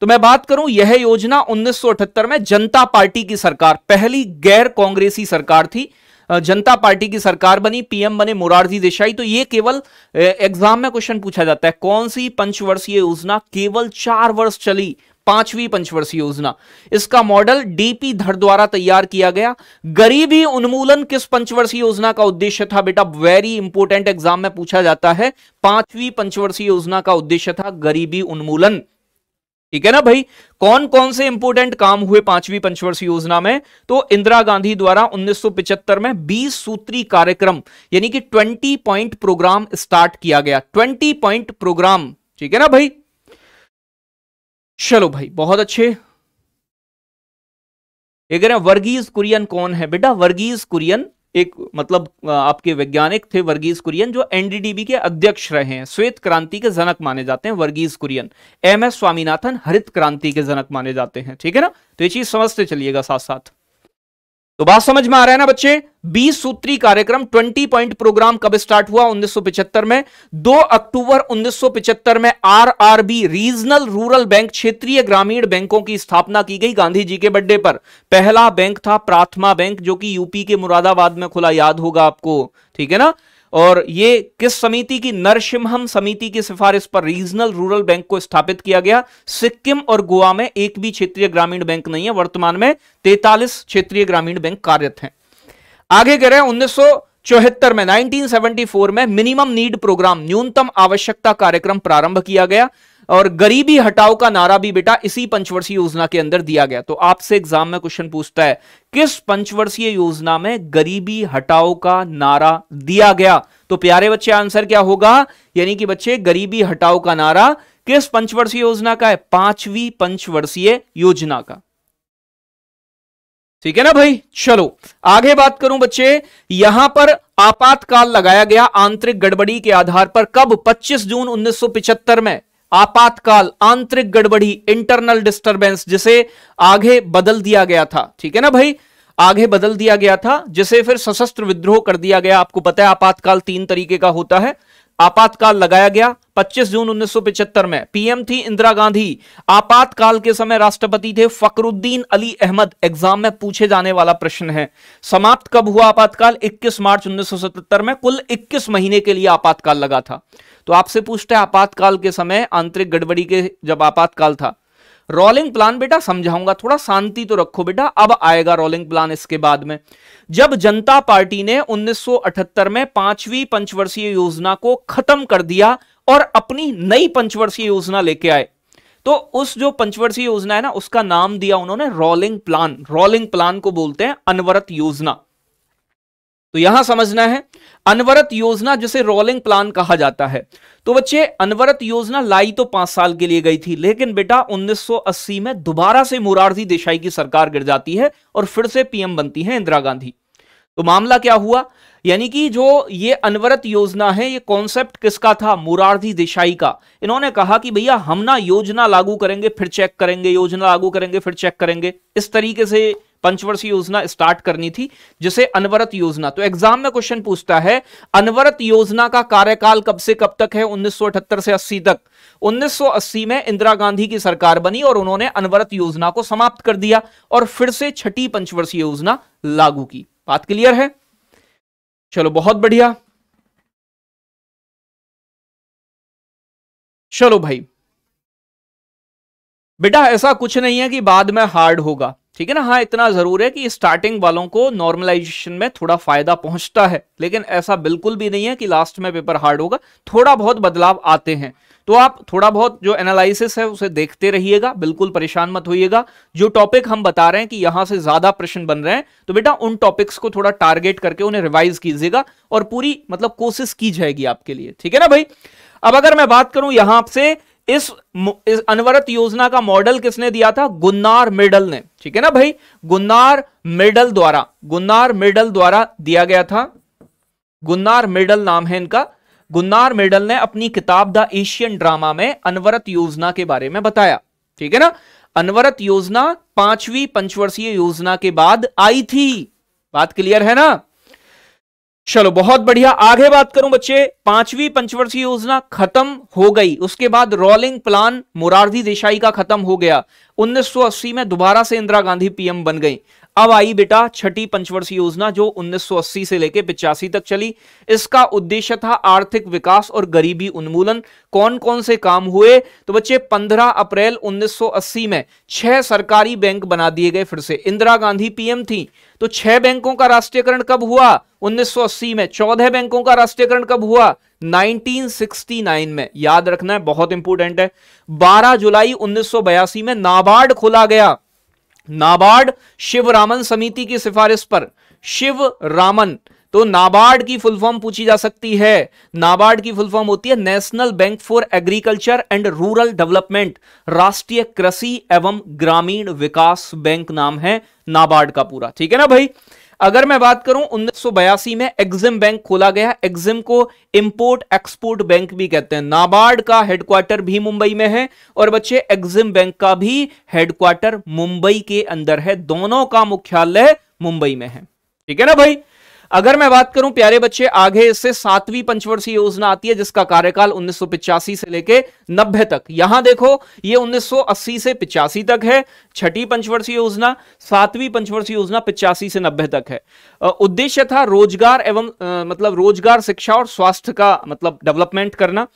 तो मैं बात करूं यह योजना उन्नीस में जनता पार्टी की सरकार पहली गैर कांग्रेसी सरकार थी जनता पार्टी की सरकार बनी पीएम बने मुरारजी देसाई तो ये केवल एग्जाम में क्वेश्चन पूछा जाता है कौन सी पंचवर्षीय योजना केवल चार वर्ष चली पांचवी पंचवर्षीय योजना इसका मॉडल डीपी धर द्वारा तैयार किया गया गरीबी उन्मूलन किस पंचवर्षीय योजना का उद्देश्य था बेटा वेरी इंपॉर्टेंट एग्जाम में पूछा जाता है पांचवी पंचवर्षीय योजना का उद्देश्य था गरीबी उन्मूलन ठीक है ना भाई कौन कौन से इंपोर्टेंट काम हुए पांचवी पंचवर्ष योजना में तो इंदिरा गांधी द्वारा 1975 में 20 सूत्री कार्यक्रम यानी कि 20 पॉइंट प्रोग्राम स्टार्ट किया गया 20 पॉइंट प्रोग्राम ठीक है ना भाई चलो भाई बहुत अच्छे ये कह रहे हैं वर्गीज कुरियन कौन है बेटा वर्गीज कुरियन एक मतलब आपके वैज्ञानिक थे वर्गीज कुरियन जो एनडीडीबी के अध्यक्ष रहे हैं श्वेत क्रांति के जनक माने जाते हैं वर्गीज कुरियन एम एस स्वामीनाथन हरित क्रांति के जनक माने जाते हैं ठीक है ना तो ये चीज समझते चलिएगा साथ साथ तो बात समझ में आ रहा है ना बच्चे बीस सूत्री कार्यक्रम 20 पॉइंट प्रोग्राम कब स्टार्ट हुआ 1975 में 2 अक्टूबर 1975 में आरआरबी रीजनल रूरल बैंक क्षेत्रीय ग्रामीण बैंकों की स्थापना की गई गांधी जी के बर्थडे पर पहला बैंक था प्राथमा बैंक जो कि यूपी के मुरादाबाद में खुला याद होगा आपको ठीक है ना और ये किस समिति की नरसिम्हम समिति की सिफारिश पर रीजनल रूरल बैंक को स्थापित किया गया सिक्किम और गोवा में एक भी क्षेत्रीय ग्रामीण बैंक नहीं है वर्तमान में तैतालीस क्षेत्रीय ग्रामीण बैंक कार्यरत हैं आगे कह रहे हैं उन्नीस चौहत्तर में 1974 में मिनिमम नीड प्रोग्राम न्यूनतम आवश्यकता कार्यक्रम प्रारंभ किया गया और गरीबी हटाओ का नारा भी बेटा इसी पंचवर्षीय योजना के अंदर दिया गया तो आपसे एग्जाम में क्वेश्चन पूछता है किस पंचवर्षीय योजना में गरीबी हटाओ का नारा दिया गया तो प्यारे बच्चे आंसर क्या होगा यानी कि बच्चे गरीबी हटाओ का नारा किस पंचवर्षीय योजना का है पांचवी पंचवर्षीय योजना का ठीक है ना भाई चलो आगे बात करूं बच्चे यहां पर आपातकाल लगाया गया आंतरिक गड़बड़ी के आधार पर कब 25 जून 1975 में आपातकाल आंतरिक गड़बड़ी इंटरनल डिस्टरबेंस जिसे आगे बदल दिया गया था ठीक है ना भाई आगे बदल दिया गया था जिसे फिर सशस्त्र विद्रोह कर दिया गया आपको पता है आपातकाल तीन तरीके का होता है आपातकाल लगाया गया 25 जून 1975 में पीएम थी इंदिरा गांधी आपातकाल के समय राष्ट्रपति थे फकरुद्दीन अली अहमद एग्जाम में पूछे जाने वाला प्रश्न है समाप्त कब हुआ आपातकाल 21 मार्च 1977 में कुल 21 महीने के लिए आपातकाल लगा था तो आपसे पूछते हैं आपातकाल के समय आंतरिक गड़बड़ी के जब आपातकाल था रोलिंग प्लान बेटा समझाऊंगा थोड़ा शांति तो रखो बेटा अब आएगा रोलिंग प्लान इसके बाद में जब जनता पार्टी ने 1978 में पांचवी पंचवर्षीय योजना को खत्म कर दिया और अपनी नई पंचवर्षीय योजना लेके आए तो उस जो पंचवर्षीय योजना है ना उसका नाम दिया उन्होंने रोलिंग प्लान रोलिंग प्लान को बोलते हैं अनवरत योजना तो यहां समझना है अनवरत योजना जिसे रोलिंग प्लान कहा जाता है तो बच्चे अनवरत योजना लाई तो पांच साल के लिए गई थी लेकिन बेटा 1980 में दोबारा से मुरारजी देसाई की सरकार गिर जाती है और फिर से पीएम बनती है इंदिरा गांधी तो मामला क्या हुआ यानी कि जो ये अनवरत योजना है ये कॉन्सेप्ट किसका था मुरारजी देसाई का इन्होंने कहा कि भैया हम ना योजना लागू करेंगे फिर चेक करेंगे योजना लागू करेंगे फिर चेक करेंगे इस तरीके से पंचवर्षीय योजना स्टार्ट करनी थी जिसे अनवरत योजना तो एग्जाम में क्वेश्चन पूछता है अनवरत योजना का कार्यकाल कब से कब तक है 1978 से 80 तक 1980 में इंदिरा गांधी की सरकार बनी और उन्होंने अनवरत योजना को समाप्त कर दिया और फिर से छठी पंचवर्षीय योजना लागू की बात क्लियर है चलो बहुत बढ़िया चलो भाई बेटा ऐसा कुछ नहीं है कि बाद में हार्ड होगा ठीक है ना हाँ इतना जरूर है कि स्टार्टिंग वालों को नॉर्मलाइजेशन में थोड़ा फायदा पहुंचता है लेकिन ऐसा बिल्कुल भी नहीं है कि लास्ट में पेपर हार्ड होगा थोड़ा बहुत बदलाव आते हैं तो आप थोड़ा बहुत जो एनालिसिस है उसे देखते रहिएगा बिल्कुल परेशान मत होइएगा जो टॉपिक हम बता रहे हैं कि यहां से ज्यादा प्रश्न बन रहे हैं तो बेटा उन टॉपिक्स को थोड़ा टारगेट करके उन्हें रिवाइज कीजिएगा और पूरी मतलब कोशिश की जाएगी आपके लिए ठीक है ना भाई अब अगर मैं बात करूं यहां आपसे इस, इस अनवरत योजना का मॉडल किसने दिया था गुन्नार मेडल ने ठीक है ना भाई गुन्नार मेडल द्वारा गुन्नार मेडल द्वारा दिया गया था गुन्नार मेडल नाम है इनका गुन्नार मेडल ने अपनी किताब द एशियन ड्रामा में अनवरत योजना के बारे में बताया ठीक है ना अनवरत योजना पांचवी पंचवर्षीय योजना के बाद आई थी बात क्लियर है ना चलो बहुत बढ़िया आगे बात करूं बच्चे पांचवी पंचवर्षीय योजना खत्म हो गई उसके बाद रोलिंग प्लान मुरारजी देसाई का खत्म हो गया 1980 में दोबारा से इंदिरा गांधी पीएम बन गई अब आई बेटा छठी पंचवर्षीय योजना जो 1980 से लेकर पिचासी तक चली इसका उद्देश्य था आर्थिक विकास और गरीबी उन्मूलन कौन कौन से काम हुए तो बच्चे 15 अप्रैल 1980 में छह सरकारी बैंक बना दिए गए फिर से इंदिरा गांधी पीएम थी तो छह बैंकों का राष्ट्रीयकरण कब हुआ 1980 में चौदह बैंकों का राष्ट्रीयकरण कब हुआ 1969 में याद रखना है बहुत इंपोर्टेंट है 12 जुलाई 1982 में नाबार्ड खोला गया नाबार्ड शिव रामन समिति की सिफारिश पर शिव रामन तो नाबार्ड की फुल फॉर्म पूछी जा सकती है नाबार्ड की फुल फॉर्म होती है national bank for agriculture and rural development राष्ट्रीय कृषि एवं ग्रामीण विकास बैंक नाम है नाबार्ड का पूरा ठीक है ना भाई अगर मैं बात करूं उन्नीस में एग्जिम बैंक खोला गया एग्जिम को इंपोर्ट एक्सपोर्ट बैंक भी कहते हैं नाबार्ड का हेडक्वार्टर भी मुंबई में है और बच्चे एग्जिम बैंक का भी हेडक्वार्टर मुंबई के अंदर है दोनों का मुख्यालय मुंबई में है ठीक है ना भाई अगर मैं बात करूं प्यारे बच्चे आगे इससे सातवीं पंचवर्षीय योजना आती है जिसका कार्यकाल उन्नीस से लेके नब्बे तक यहां देखो ये 1980 से पिचासी तक है छठी पंचवर्षीय योजना सातवीं पंचवर्षीय योजना पिचासी से नब्बे तक है उद्देश्य था रोजगार एवं मतलब रोजगार शिक्षा और स्वास्थ्य का मतलब डेवलपमेंट करना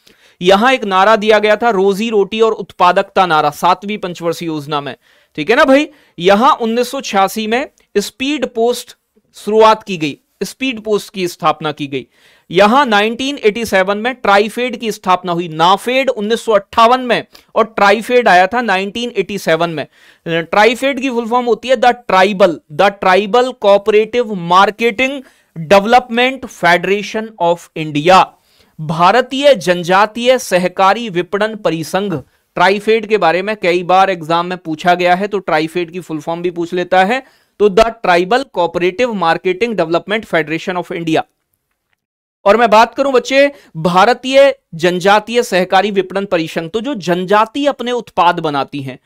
यहां एक नारा दिया गया था रोजी रोटी और उत्पादकता नारा सातवीं पंचवर्षीय योजना में ठीक है ना भाई यहां उन्नीस में स्पीड पोस्ट शुरुआत की गई स्पीड पोस्ट की स्थापना की गई यहां 1987 में ट्राइफेड की स्थापना हुई नाफेड उन्नीस में और ट्राइफेड आया था 1987 में ट्राइफेड की फुल फॉर्म होती है the tribal the tribal cooperative marketing development federation of India भारतीय जनजातीय सहकारी विपणन परिसंघ ट्राइफेड के बारे में कई बार एग्जाम में पूछा गया है तो ट्राइफेड की फुल फॉर्म भी पूछ लेता है to the tribal cooperative marketing development federation of India और मैं बात करूं बच्चे भारतीय जनजातीय सहकारी विपणन परिसंघ तो जो जनजाति अपने उत्पाद बनाती हैं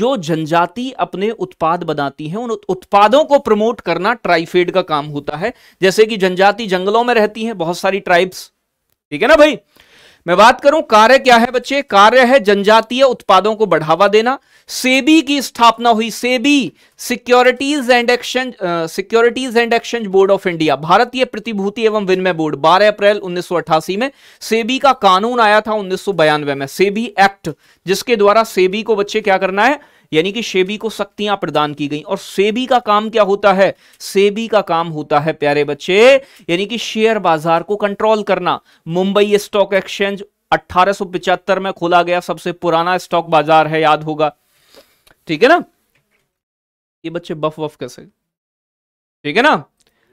जो जनजाति अपने उत्पाद बनाती हैं उन उत्पादों को प्रमोट करना ट्राइफेड का काम होता है जैसे कि जनजाति जंगलों में रहती हैं बहुत सारी ट्राइब्स ठीक है ना भाई मैं बात करूं कार्य क्या है बच्चे कार्य है जनजातीय उत्पादों को बढ़ावा देना सेबी की स्थापना हुई SEBI securities and exchange securities and exchange board of India भारतीय प्रतिभूति एवं विनिमय बोर्ड 12 अप्रैल 1988 में सेबी का कानून आया था उन्नीस में सेबी एक्ट जिसके द्वारा सेबी को बच्चे क्या करना है यानी कि सेबी को शक्तियां प्रदान की गई और सेबी का काम क्या होता है सेबी का काम होता है प्यारे बच्चे यानी कि शेयर बाजार को कंट्रोल करना मुंबई स्टॉक एक्सचेंज अट्ठारह में खोला गया सबसे पुराना स्टॉक बाजार है याद होगा ठीक है ना ये बच्चे बफ वफ कैसे ठीक है ना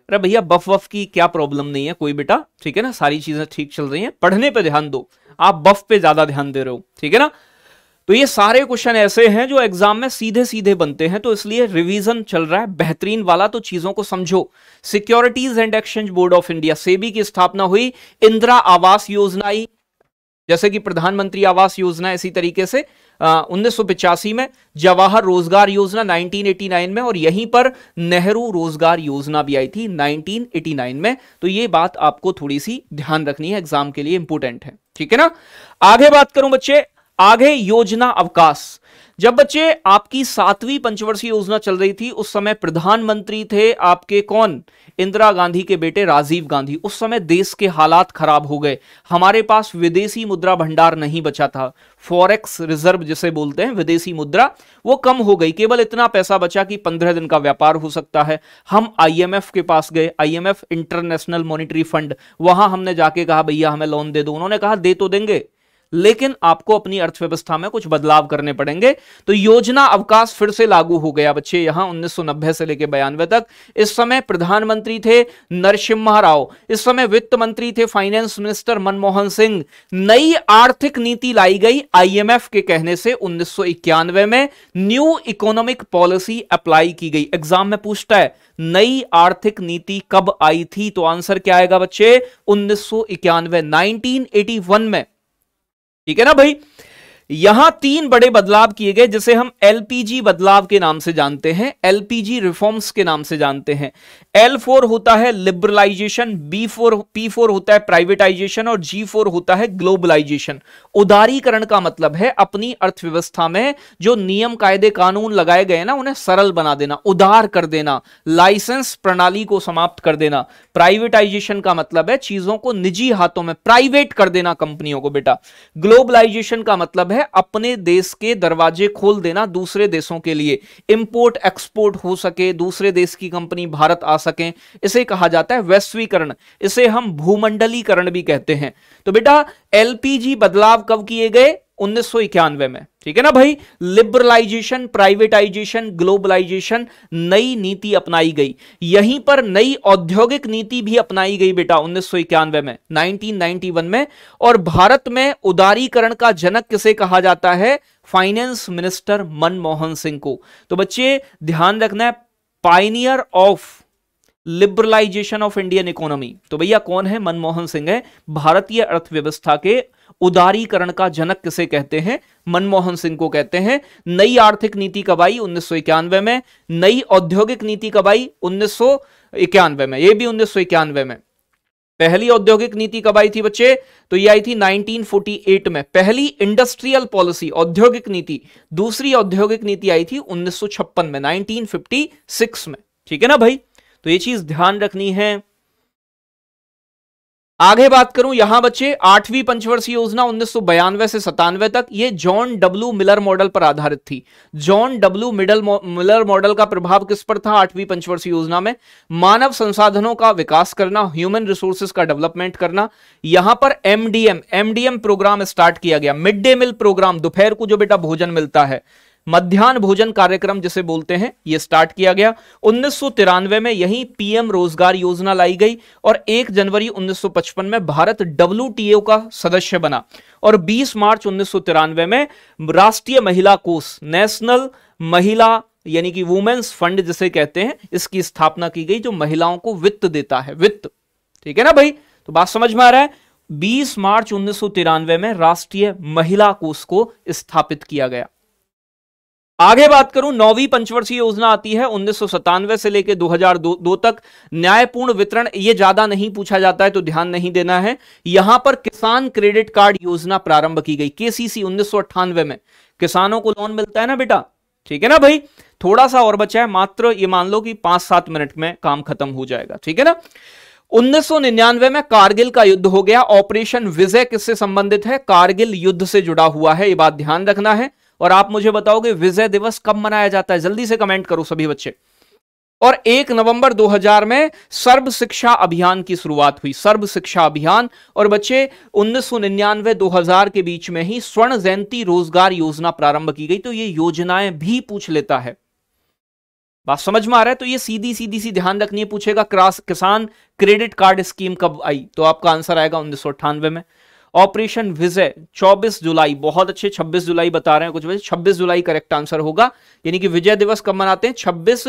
अरे भैया बफ वफ की क्या प्रॉब्लम नहीं है कोई बेटा ठीक है ना सारी चीजें ठीक चल रही हैं पढ़ने पे ध्यान दो आप बफ पे ज्यादा ध्यान दे रहे हो ठीक है ना तो ये सारे क्वेश्चन ऐसे हैं जो एग्जाम में सीधे सीधे बनते हैं तो इसलिए रिवीजन चल रहा है बेहतरीन वाला तो चीजों को समझो securities and exchange board of India SEBI की स्थापना हुई इंदिरा आवास योजना आई जैसे कि प्रधानमंत्री आवास योजना इसी तरीके से उन्नीस में जवाहर रोजगार योजना 1989 में और यहीं पर नेहरू रोजगार योजना भी आई थी 1989 में तो ये बात आपको थोड़ी सी ध्यान रखनी है एग्जाम के लिए इंपोर्टेंट है ठीक है ना आगे बात करूं बच्चे आगे योजना अवकाश जब बच्चे आपकी सातवीं पंचवर्षीय योजना चल रही थी उस समय प्रधानमंत्री थे आपके कौन इंदिरा गांधी के बेटे राजीव गांधी उस समय देश के हालात खराब हो गए हमारे पास विदेशी मुद्रा भंडार नहीं बचा था फॉरेक्स रिजर्व जिसे बोलते हैं विदेशी मुद्रा वो कम हो गई केवल इतना पैसा बचा कि पंद्रह दिन का व्यापार हो सकता है हम आईएमएफ के पास गए आईएमएफ इंटरनेशनल मॉनिटरी फंड वहां हमने जाके कहा भैया हमें लोन दे दो उन्होंने कहा दे तो देंगे लेकिन आपको अपनी अर्थव्यवस्था में कुछ बदलाव करने पड़ेंगे तो योजना अवकाश फिर से लागू हो गया बच्चे यहां उन्नीस से लेकर बयानवे तक इस समय प्रधानमंत्री थे नरसिम्हा राव इस समय वित्त मंत्री थे फाइनेंस मिनिस्टर मनमोहन सिंह नई आर्थिक नीति लाई गई आईएमएफ के कहने से उन्नीस में न्यू इकोनॉमिक पॉलिसी अप्लाई की गई एग्जाम में पूछता है नई आर्थिक नीति कब आई थी तो आंसर क्या आएगा बच्चे उन्नीस सौ इक्यानवे में ठीक है ना भाई यहां तीन बड़े बदलाव किए गए जिसे हम एलपीजी बदलाव के नाम से जानते हैं एलपीजी रिफॉर्म्स के नाम से जानते हैं एल फोर होता है liberalisation B four P four होता है प्राइवेटाइजेशन और जी फोर होता है ग्लोबलाइजेशन उदारीकरण का मतलब है अपनी अर्थव्यवस्था में जो नियम कायदे कानून लगाए गए ना उन्हें सरल बना देना उदार कर देना लाइसेंस प्रणाली को समाप्त कर देना प्राइवेटाइजेशन का मतलब है चीजों को निजी हाथों में प्राइवेट कर देना कंपनियों को बेटा ग्लोबलाइजेशन का मतलब है है अपने देश के दरवाजे खोल देना दूसरे देशों के लिए इंपोर्ट एक्सपोर्ट हो सके दूसरे देश की कंपनी भारत आ सके इसे कहा जाता है वैश्वीकरण इसे हम भूमंडलीकरण भी कहते हैं तो बेटा एलपीजी बदलाव कब किए गए 1991 में ठीक है ना भाई लिबरलाइजेशन प्राइवेटाइजेशन ग्लोबलाइजेशन नई नीति अपनाई गई यहीं पर नई औद्योगिक नीति भी अपनाई गई बेटा 1991 में 1991 में और भारत में उदारीकरण का जनक किसे कहा जाता है फाइनेंस मिनिस्टर मनमोहन सिंह को तो बच्चे ध्यान रखना है pioneer of liberalisation of Indian economy तो भैया कौन है मनमोहन सिंह है भारतीय अर्थव्यवस्था के उदारीकरण का जनक किसे कहते हैं मनमोहन सिंह को कहते हैं नई आर्थिक नीति कब आई उन्नीस में नई औद्योगिक नीति कब आई उन्नीस में यह भी उन्नीस में पहली औद्योगिक नीति कब आई थी बच्चे तो ये आई थी 1948 में पहली इंडस्ट्रियल पॉलिसी औद्योगिक नीति दूसरी औद्योगिक नीति आई थी 1956 में 1956 में ठीक है ना भाई तो ये चीज ध्यान रखनी है आगे बात करूं यहां बच्चे आठवीं पंचवर्षीय योजना उन्नीस से सतानवे तक ये जॉन डब्ल्यू मिलर मॉडल पर आधारित थी John W middle Miller model का प्रभाव किस पर था आठवीं पंचवर्षीय योजना में मानव संसाधनों का विकास करना ह्यूमन रिसोर्सेज का डेवलपमेंट करना यहां पर एमडीएम एमडीएम प्रोग्राम स्टार्ट किया गया मिड डे मील प्रोग्राम दोपहर को जो बेटा भोजन मिलता है मध्यान्ह भोजन कार्यक्रम जिसे बोलते हैं ये स्टार्ट किया गया उन्नीस में यही पीएम रोजगार योजना लाई गई और 1 जनवरी 1955 में भारत डब्ल्यू का सदस्य बना और 20 मार्च उन्नीस में राष्ट्रीय महिला कोष नेशनल महिला यानी कि वुमेन्स फंड जिसे कहते हैं इसकी स्थापना की गई जो महिलाओं को वित्त देता है वित्त ठीक है ना भाई तो बात समझ में आ रहा है 20 मार्च उन्नीस में राष्ट्रीय महिला कोष को स्थापित किया गया आगे बात करूं नौवीं पंचवर्षीय योजना आती है उन्नीस से लेकर 2002 तक न्यायपूर्ण वितरण ये ज्यादा नहीं पूछा जाता है तो ध्यान नहीं देना है यहां पर किसान क्रेडिट कार्ड योजना प्रारंभ की गई केसीसी उन्नीस में किसानों को लोन मिलता है ना बेटा ठीक है ना भाई थोड़ा सा और बचा है मात्र ये मान लो कि पांच सात मिनट में काम खत्म हो जाएगा ठीक है ना 1999 में कारगिल का युद्ध हो गया ऑपरेशन विजय किससे संबंधित है कारगिल युद्ध से जुड़ा हुआ है ये बात ध्यान रखना है और आप मुझे बताओगे विजय दिवस कब मनाया जाता है जल्दी से कमेंट करो सभी बच्चे और एक नवंबर 2000 में सर्व शिक्षा अभियान की शुरुआत हुई सर्व शिक्षा अभियान और बच्चे 1999-2000 के बीच में ही स्वर्ण जयंती रोजगार योजना प्रारंभ की गई तो ये योजनाएं भी पूछ लेता है बात समझ में आ रहा है तो ये सीधी सीधी सी ध्यान रखनी है पूछेगा किसान क्रेडिट कार्ड स्कीम कब आई तो आपका आंसर आएगा उन्नीस में ऑपरेशन विजय 24 जुलाई बहुत अच्छे 26 जुलाई बता रहे हैं कुछ बच्चे 26 जुलाई करेक्ट आंसर होगा यानी कि विजय दिवस कब मनाते हैं 26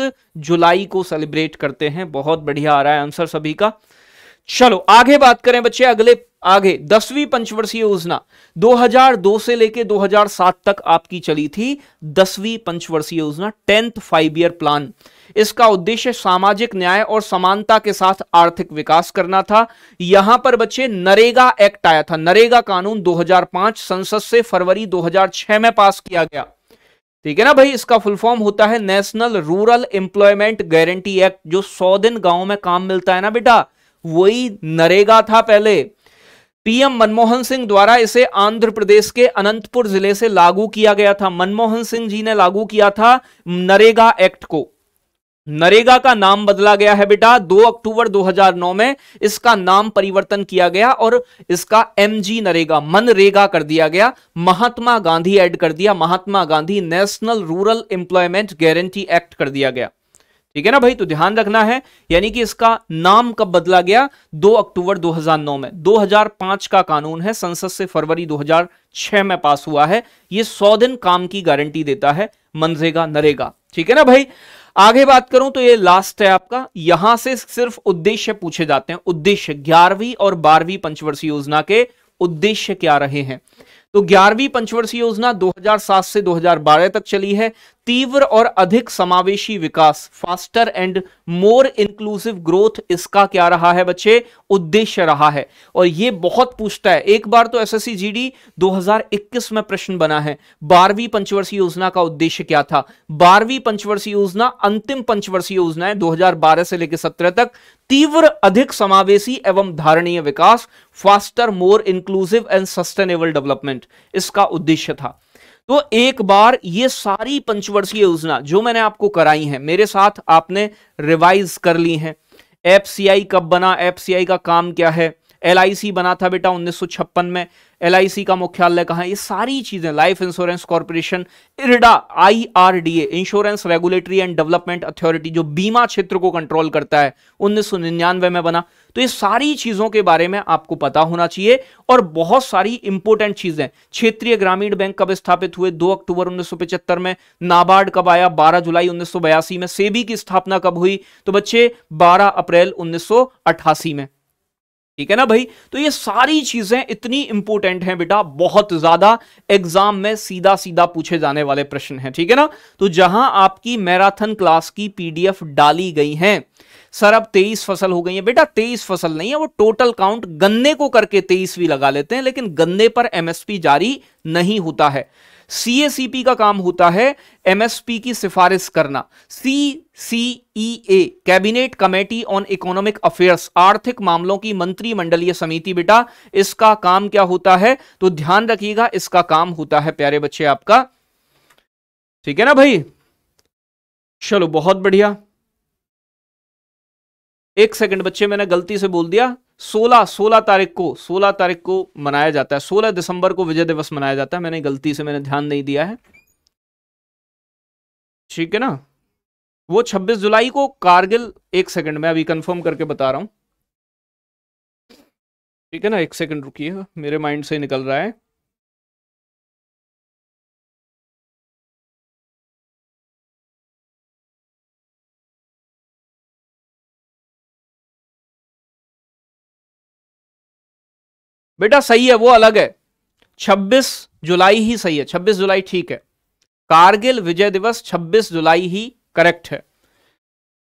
जुलाई को सेलिब्रेट करते हैं बहुत बढ़िया आ रहा है आंसर सभी का चलो आगे बात करें बच्चे अगले आगे दसवीं पंचवर्षीय योजना 2002 से लेके 2007 तक आपकी चली थी दसवीं पंचवर्षीय योजना टेंथ फाइव ईयर प्लान इसका उद्देश्य सामाजिक न्याय और समानता के साथ आर्थिक विकास करना था यहां पर बच्चे नरेगा एक्ट आया था नरेगा कानून 2005 संसद से फरवरी 2006 में पास किया गया ठीक है ना भाई इसका फुल फॉर्म होता है national rural employment guarantee act जो सौ दिन गांव में काम मिलता है ना बेटा वही नरेगा था पहले पीएम मनमोहन सिंह द्वारा इसे आंध्र प्रदेश के अनंतपुर जिले से लागू किया गया था मनमोहन सिंह जी ने लागू किया था नरेगा एक्ट को नरेगा का नाम बदला गया है बेटा 2 अक्टूबर 2009 में इसका नाम परिवर्तन किया गया और इसका एमजी नरेगा मनरेगा कर दिया गया महात्मा गांधी ऐड कर दिया Mahatma Gandhi national rural employment guarantee act कर दिया गया ठीक है ना भाई तो ध्यान रखना है यानी कि इसका नाम कब बदला गया 2 अक्टूबर 2009 में 2005 का कानून है संसद से फरवरी 2006 में पास हुआ है यह सौ दिन काम की गारंटी देता है मनरेगा नरेगा ठीक है ना भाई आगे बात करूं तो ये लास्ट है आपका यहां से सिर्फ उद्देश्य पूछे जाते हैं उद्देश्य ग्यारहवीं और बारहवीं पंचवर्षीय योजना के उद्देश्य क्या रहे हैं तो ग्यारहवीं पंचवर्षीय योजना 2007 से 2012 तक चली है तीव्र और अधिक समावेशी विकास faster and more inclusive growth इसका क्या रहा है बच्चे उद्देश्य रहा है और यह बहुत पूछता है एक बार तो एसएससी जीडी 2021 में प्रश्न बना है बारहवीं पंचवर्षीय योजना का उद्देश्य क्या था बारहवीं पंचवर्षीय योजना अंतिम पंचवर्षीय योजना है 2012 से लेकर सत्रह तक तीव्र अधिक समावेशी एवं धारणीय विकास faster more inclusive and sustainable development इसका उद्देश्य था तो एक बार ये सारी पंचवर्षीय योजना जो मैंने आपको कराई है मेरे साथ आपने रिवाइज कर ली है एफ कब बना एफ का काम क्या है एल बना था बेटा उन्नीस में एल का मुख्यालय कहा ये सारी चीज़ें life insurance corporation IRDA I R D A insurance regulatory and development authority जो बीमा क्षेत्र को कंट्रोल करता है उन्नीस में बना तो ये सारी चीज़ों के बारे में आपको पता होना चाहिए और बहुत सारी इंपोर्टेंट चीज़ें क्षेत्रीय ग्रामीण बैंक कब स्थापित हुए दो अक्टूबर उन्नीस में नाबार्ड कब आया बारह जुलाई उन्नीस में सेबी की स्थापना कब हुई तो बच्चे बारह अप्रैल उन्नीस में ठीक है ना भाई तो ये सारी चीजें इतनी इंपॉर्टेंट हैं बेटा बहुत ज्यादा एग्जाम में सीधा सीधा पूछे जाने वाले प्रश्न हैं ठीक है ना तो जहां आपकी मैराथन क्लास की पीडीएफ डाली गई है सर अब तेईस फसल हो गई है बेटा तेईस फसल नहीं है वो टोटल काउंट गन्ने को करके तेईस भी लगा लेते हैं लेकिन गन्ने पर एमएसपी जारी नहीं होता है सीएसीपी का काम होता है एमएसपी की सिफारिश करना C C E A cabinet committee on economic affairs आर्थिक मामलों की मंत्रिमंडलीय समिति बेटा इसका काम क्या होता है तो ध्यान रखिएगा इसका काम होता है प्यारे बच्चे आपका ठीक है ना भाई चलो बहुत बढ़िया एक सेकंड बच्चे मैंने गलती से बोल दिया सोलह सोलह तारीख को सोलह तारीख को मनाया जाता है सोलह दिसंबर को विजय दिवस मनाया जाता है मैंने गलती से मैंने ध्यान नहीं दिया है ठीक है ना वो छब्बीस जुलाई को कारगिल एक सेकंड में अभी कंफर्म करके बता रहा हूं ठीक है ना एक सेकंड रुकिएगा मेरे माइंड से निकल रहा है बेटा सही है वो अलग है 26 जुलाई ही सही है 26 जुलाई ठीक है कारगिल विजय दिवस 26 जुलाई ही करेक्ट है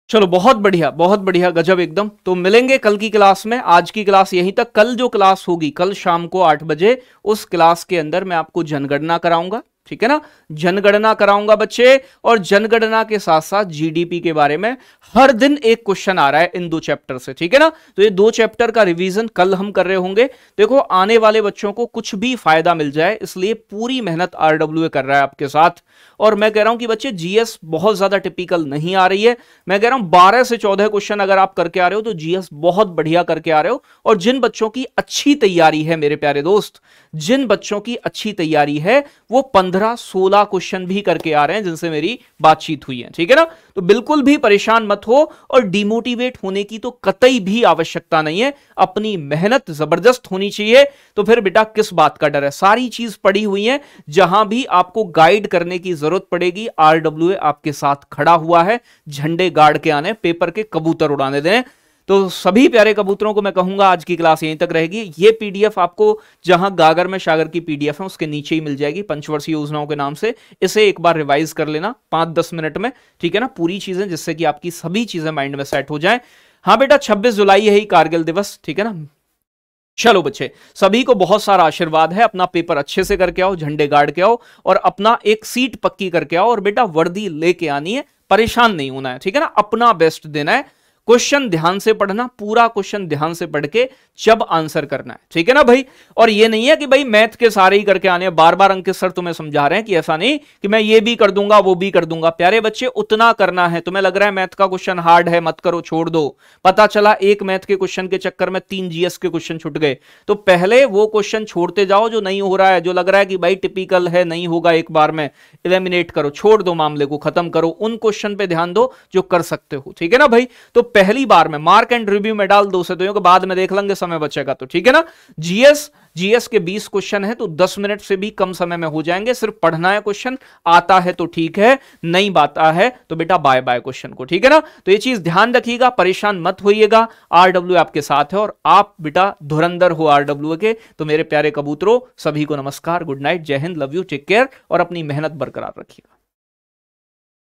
चलो बहुत बढ़िया बहुत बढ़िया गजब एकदम तो मिलेंगे कल की क्लास में आज की क्लास यहीं तक कल जो क्लास होगी कल शाम को आठ बजे उस क्लास के अंदर मैं आपको जनगणना कराऊंगा ठीक है ना जनगणना कराऊंगा बच्चे और जनगणना के साथ साथ जीडीपी के बारे में हर दिन एक क्वेश्चन आ रहा है इन दो चैप्टर से ठीक है ना तो ये दो चैप्टर का रिवीजन कल हम कर रहे होंगे देखो आने वाले बच्चों को कुछ भी फायदा मिल जाए इसलिए पूरी मेहनत आरडब्ल्यू कर रहा है आपके साथ और मैं कह रहा हूं कि बच्चे जीएस बहुत ज्यादा टिपिकल नहीं आ रही है मैं कह रहा हूं बारह से चौदह क्वेश्चन अगर आप करके आ रहे हो तो जीएस बहुत बढ़िया करके आ रहे हो और जिन बच्चों की अच्छी तैयारी है मेरे प्यारे दोस्त जिन बच्चों की अच्छी तैयारी है वो पंद्रह सोलह क्वेश्चन भी करके आ रहे हैं जिनसे मेरी बातचीत हुई है ठीक है ना तो बिल्कुल भी परेशान मत हो और डिमोटिवेट होने की तो कतई भी आवश्यकता नहीं है अपनी मेहनत जबरदस्त होनी चाहिए तो फिर बेटा किस बात का डर है सारी चीज पड़ी हुई है जहां भी आपको गाइड करने की जरूरत पड़ेगी आरडब्ल्यूए आपके साथ खड़ा हुआ है झंडे गाड़ के आने पेपर के कबूतर उड़ाने दें तो सभी प्यारे कबूतरों को मैं कहूंगा आज की क्लास यहीं तक रहेगी ये पीडीएफ आपको जहां गागर में सागर की पीडीएफ है उसके नीचे ही मिल जाएगी पंचवर्षीय योजनाओं के नाम से इसे एक बार रिवाइज कर लेना पांच दस मिनट में ठीक है ना पूरी चीजें जिससे कि आपकी सभी चीजें माइंड में सेट हो जाए हाँ बेटा 26 जुलाई है ही कारगिल दिवस ठीक है ना चलो बच्चे सभी को बहुत सारा आशीर्वाद है अपना पेपर अच्छे से करके आओ झंडे गाड़ के आओ और अपना एक सीट पक्की करके आओ और बेटा वर्दी लेके आनी है परेशान नहीं होना है ठीक है ना अपना बेस्ट देना है क्वेश्चन ध्यान से पढ़ना पूरा क्वेश्चन ध्यान से पढ़ के जब आंसर करना है ठीक है ना भाई और ये नहीं है कि भाई मैथ के सारे ही करके आने बार बार अंकित सर तुम्हें समझा रहे हैं कि ऐसा नहीं कि मैं ये भी कर दूंगा वो भी कर दूंगा प्यारे बच्चे उतना करना है तुम्हें लग रहा है मैथ का क्वेश्चन हार्ड है मत करो छोड़ दो पता चला एक मैथ के क्वेश्चन के चक्कर में तीन जीएस के क्वेश्चन छुट गए तो पहले वो क्वेश्चन छोड़ते जाओ जो नहीं हो रहा है जो लग रहा है कि भाई टिपिकल है नहीं होगा एक बार में इलेमिनेट करो छोड़ दो मामले को खत्म करो उन क्वेश्चन पे ध्यान दो जो कर सकते हो ठीक है ना भाई तो पहली बार में मार्क एंड रिव्यू में डाल दो से तो, के बाद में देख लेंगे समय बचेगा तो ठीक है ना जीएस जीएस के 20 क्वेश्चन है तो 10 मिनट से भी कम समय में हो जाएंगे सिर्फ पढ़ना है क्वेश्चन आता है तो ठीक है नहीं बाता है तो बेटा बाय बाय क्वेश्चन को ठीक है ना तो ये चीज ध्यान रखिएगा परेशान मत होइएगा आरडब्ल्यू आपके साथ है और आप बेटा धुरंधर हो आरडब्ल्यू के तो मेरे प्यारे कबूतरों सभी को नमस्कार गुड नाइट जय हिंद लव यू टेक केयर और अपनी मेहनत बरकरार रखिएगा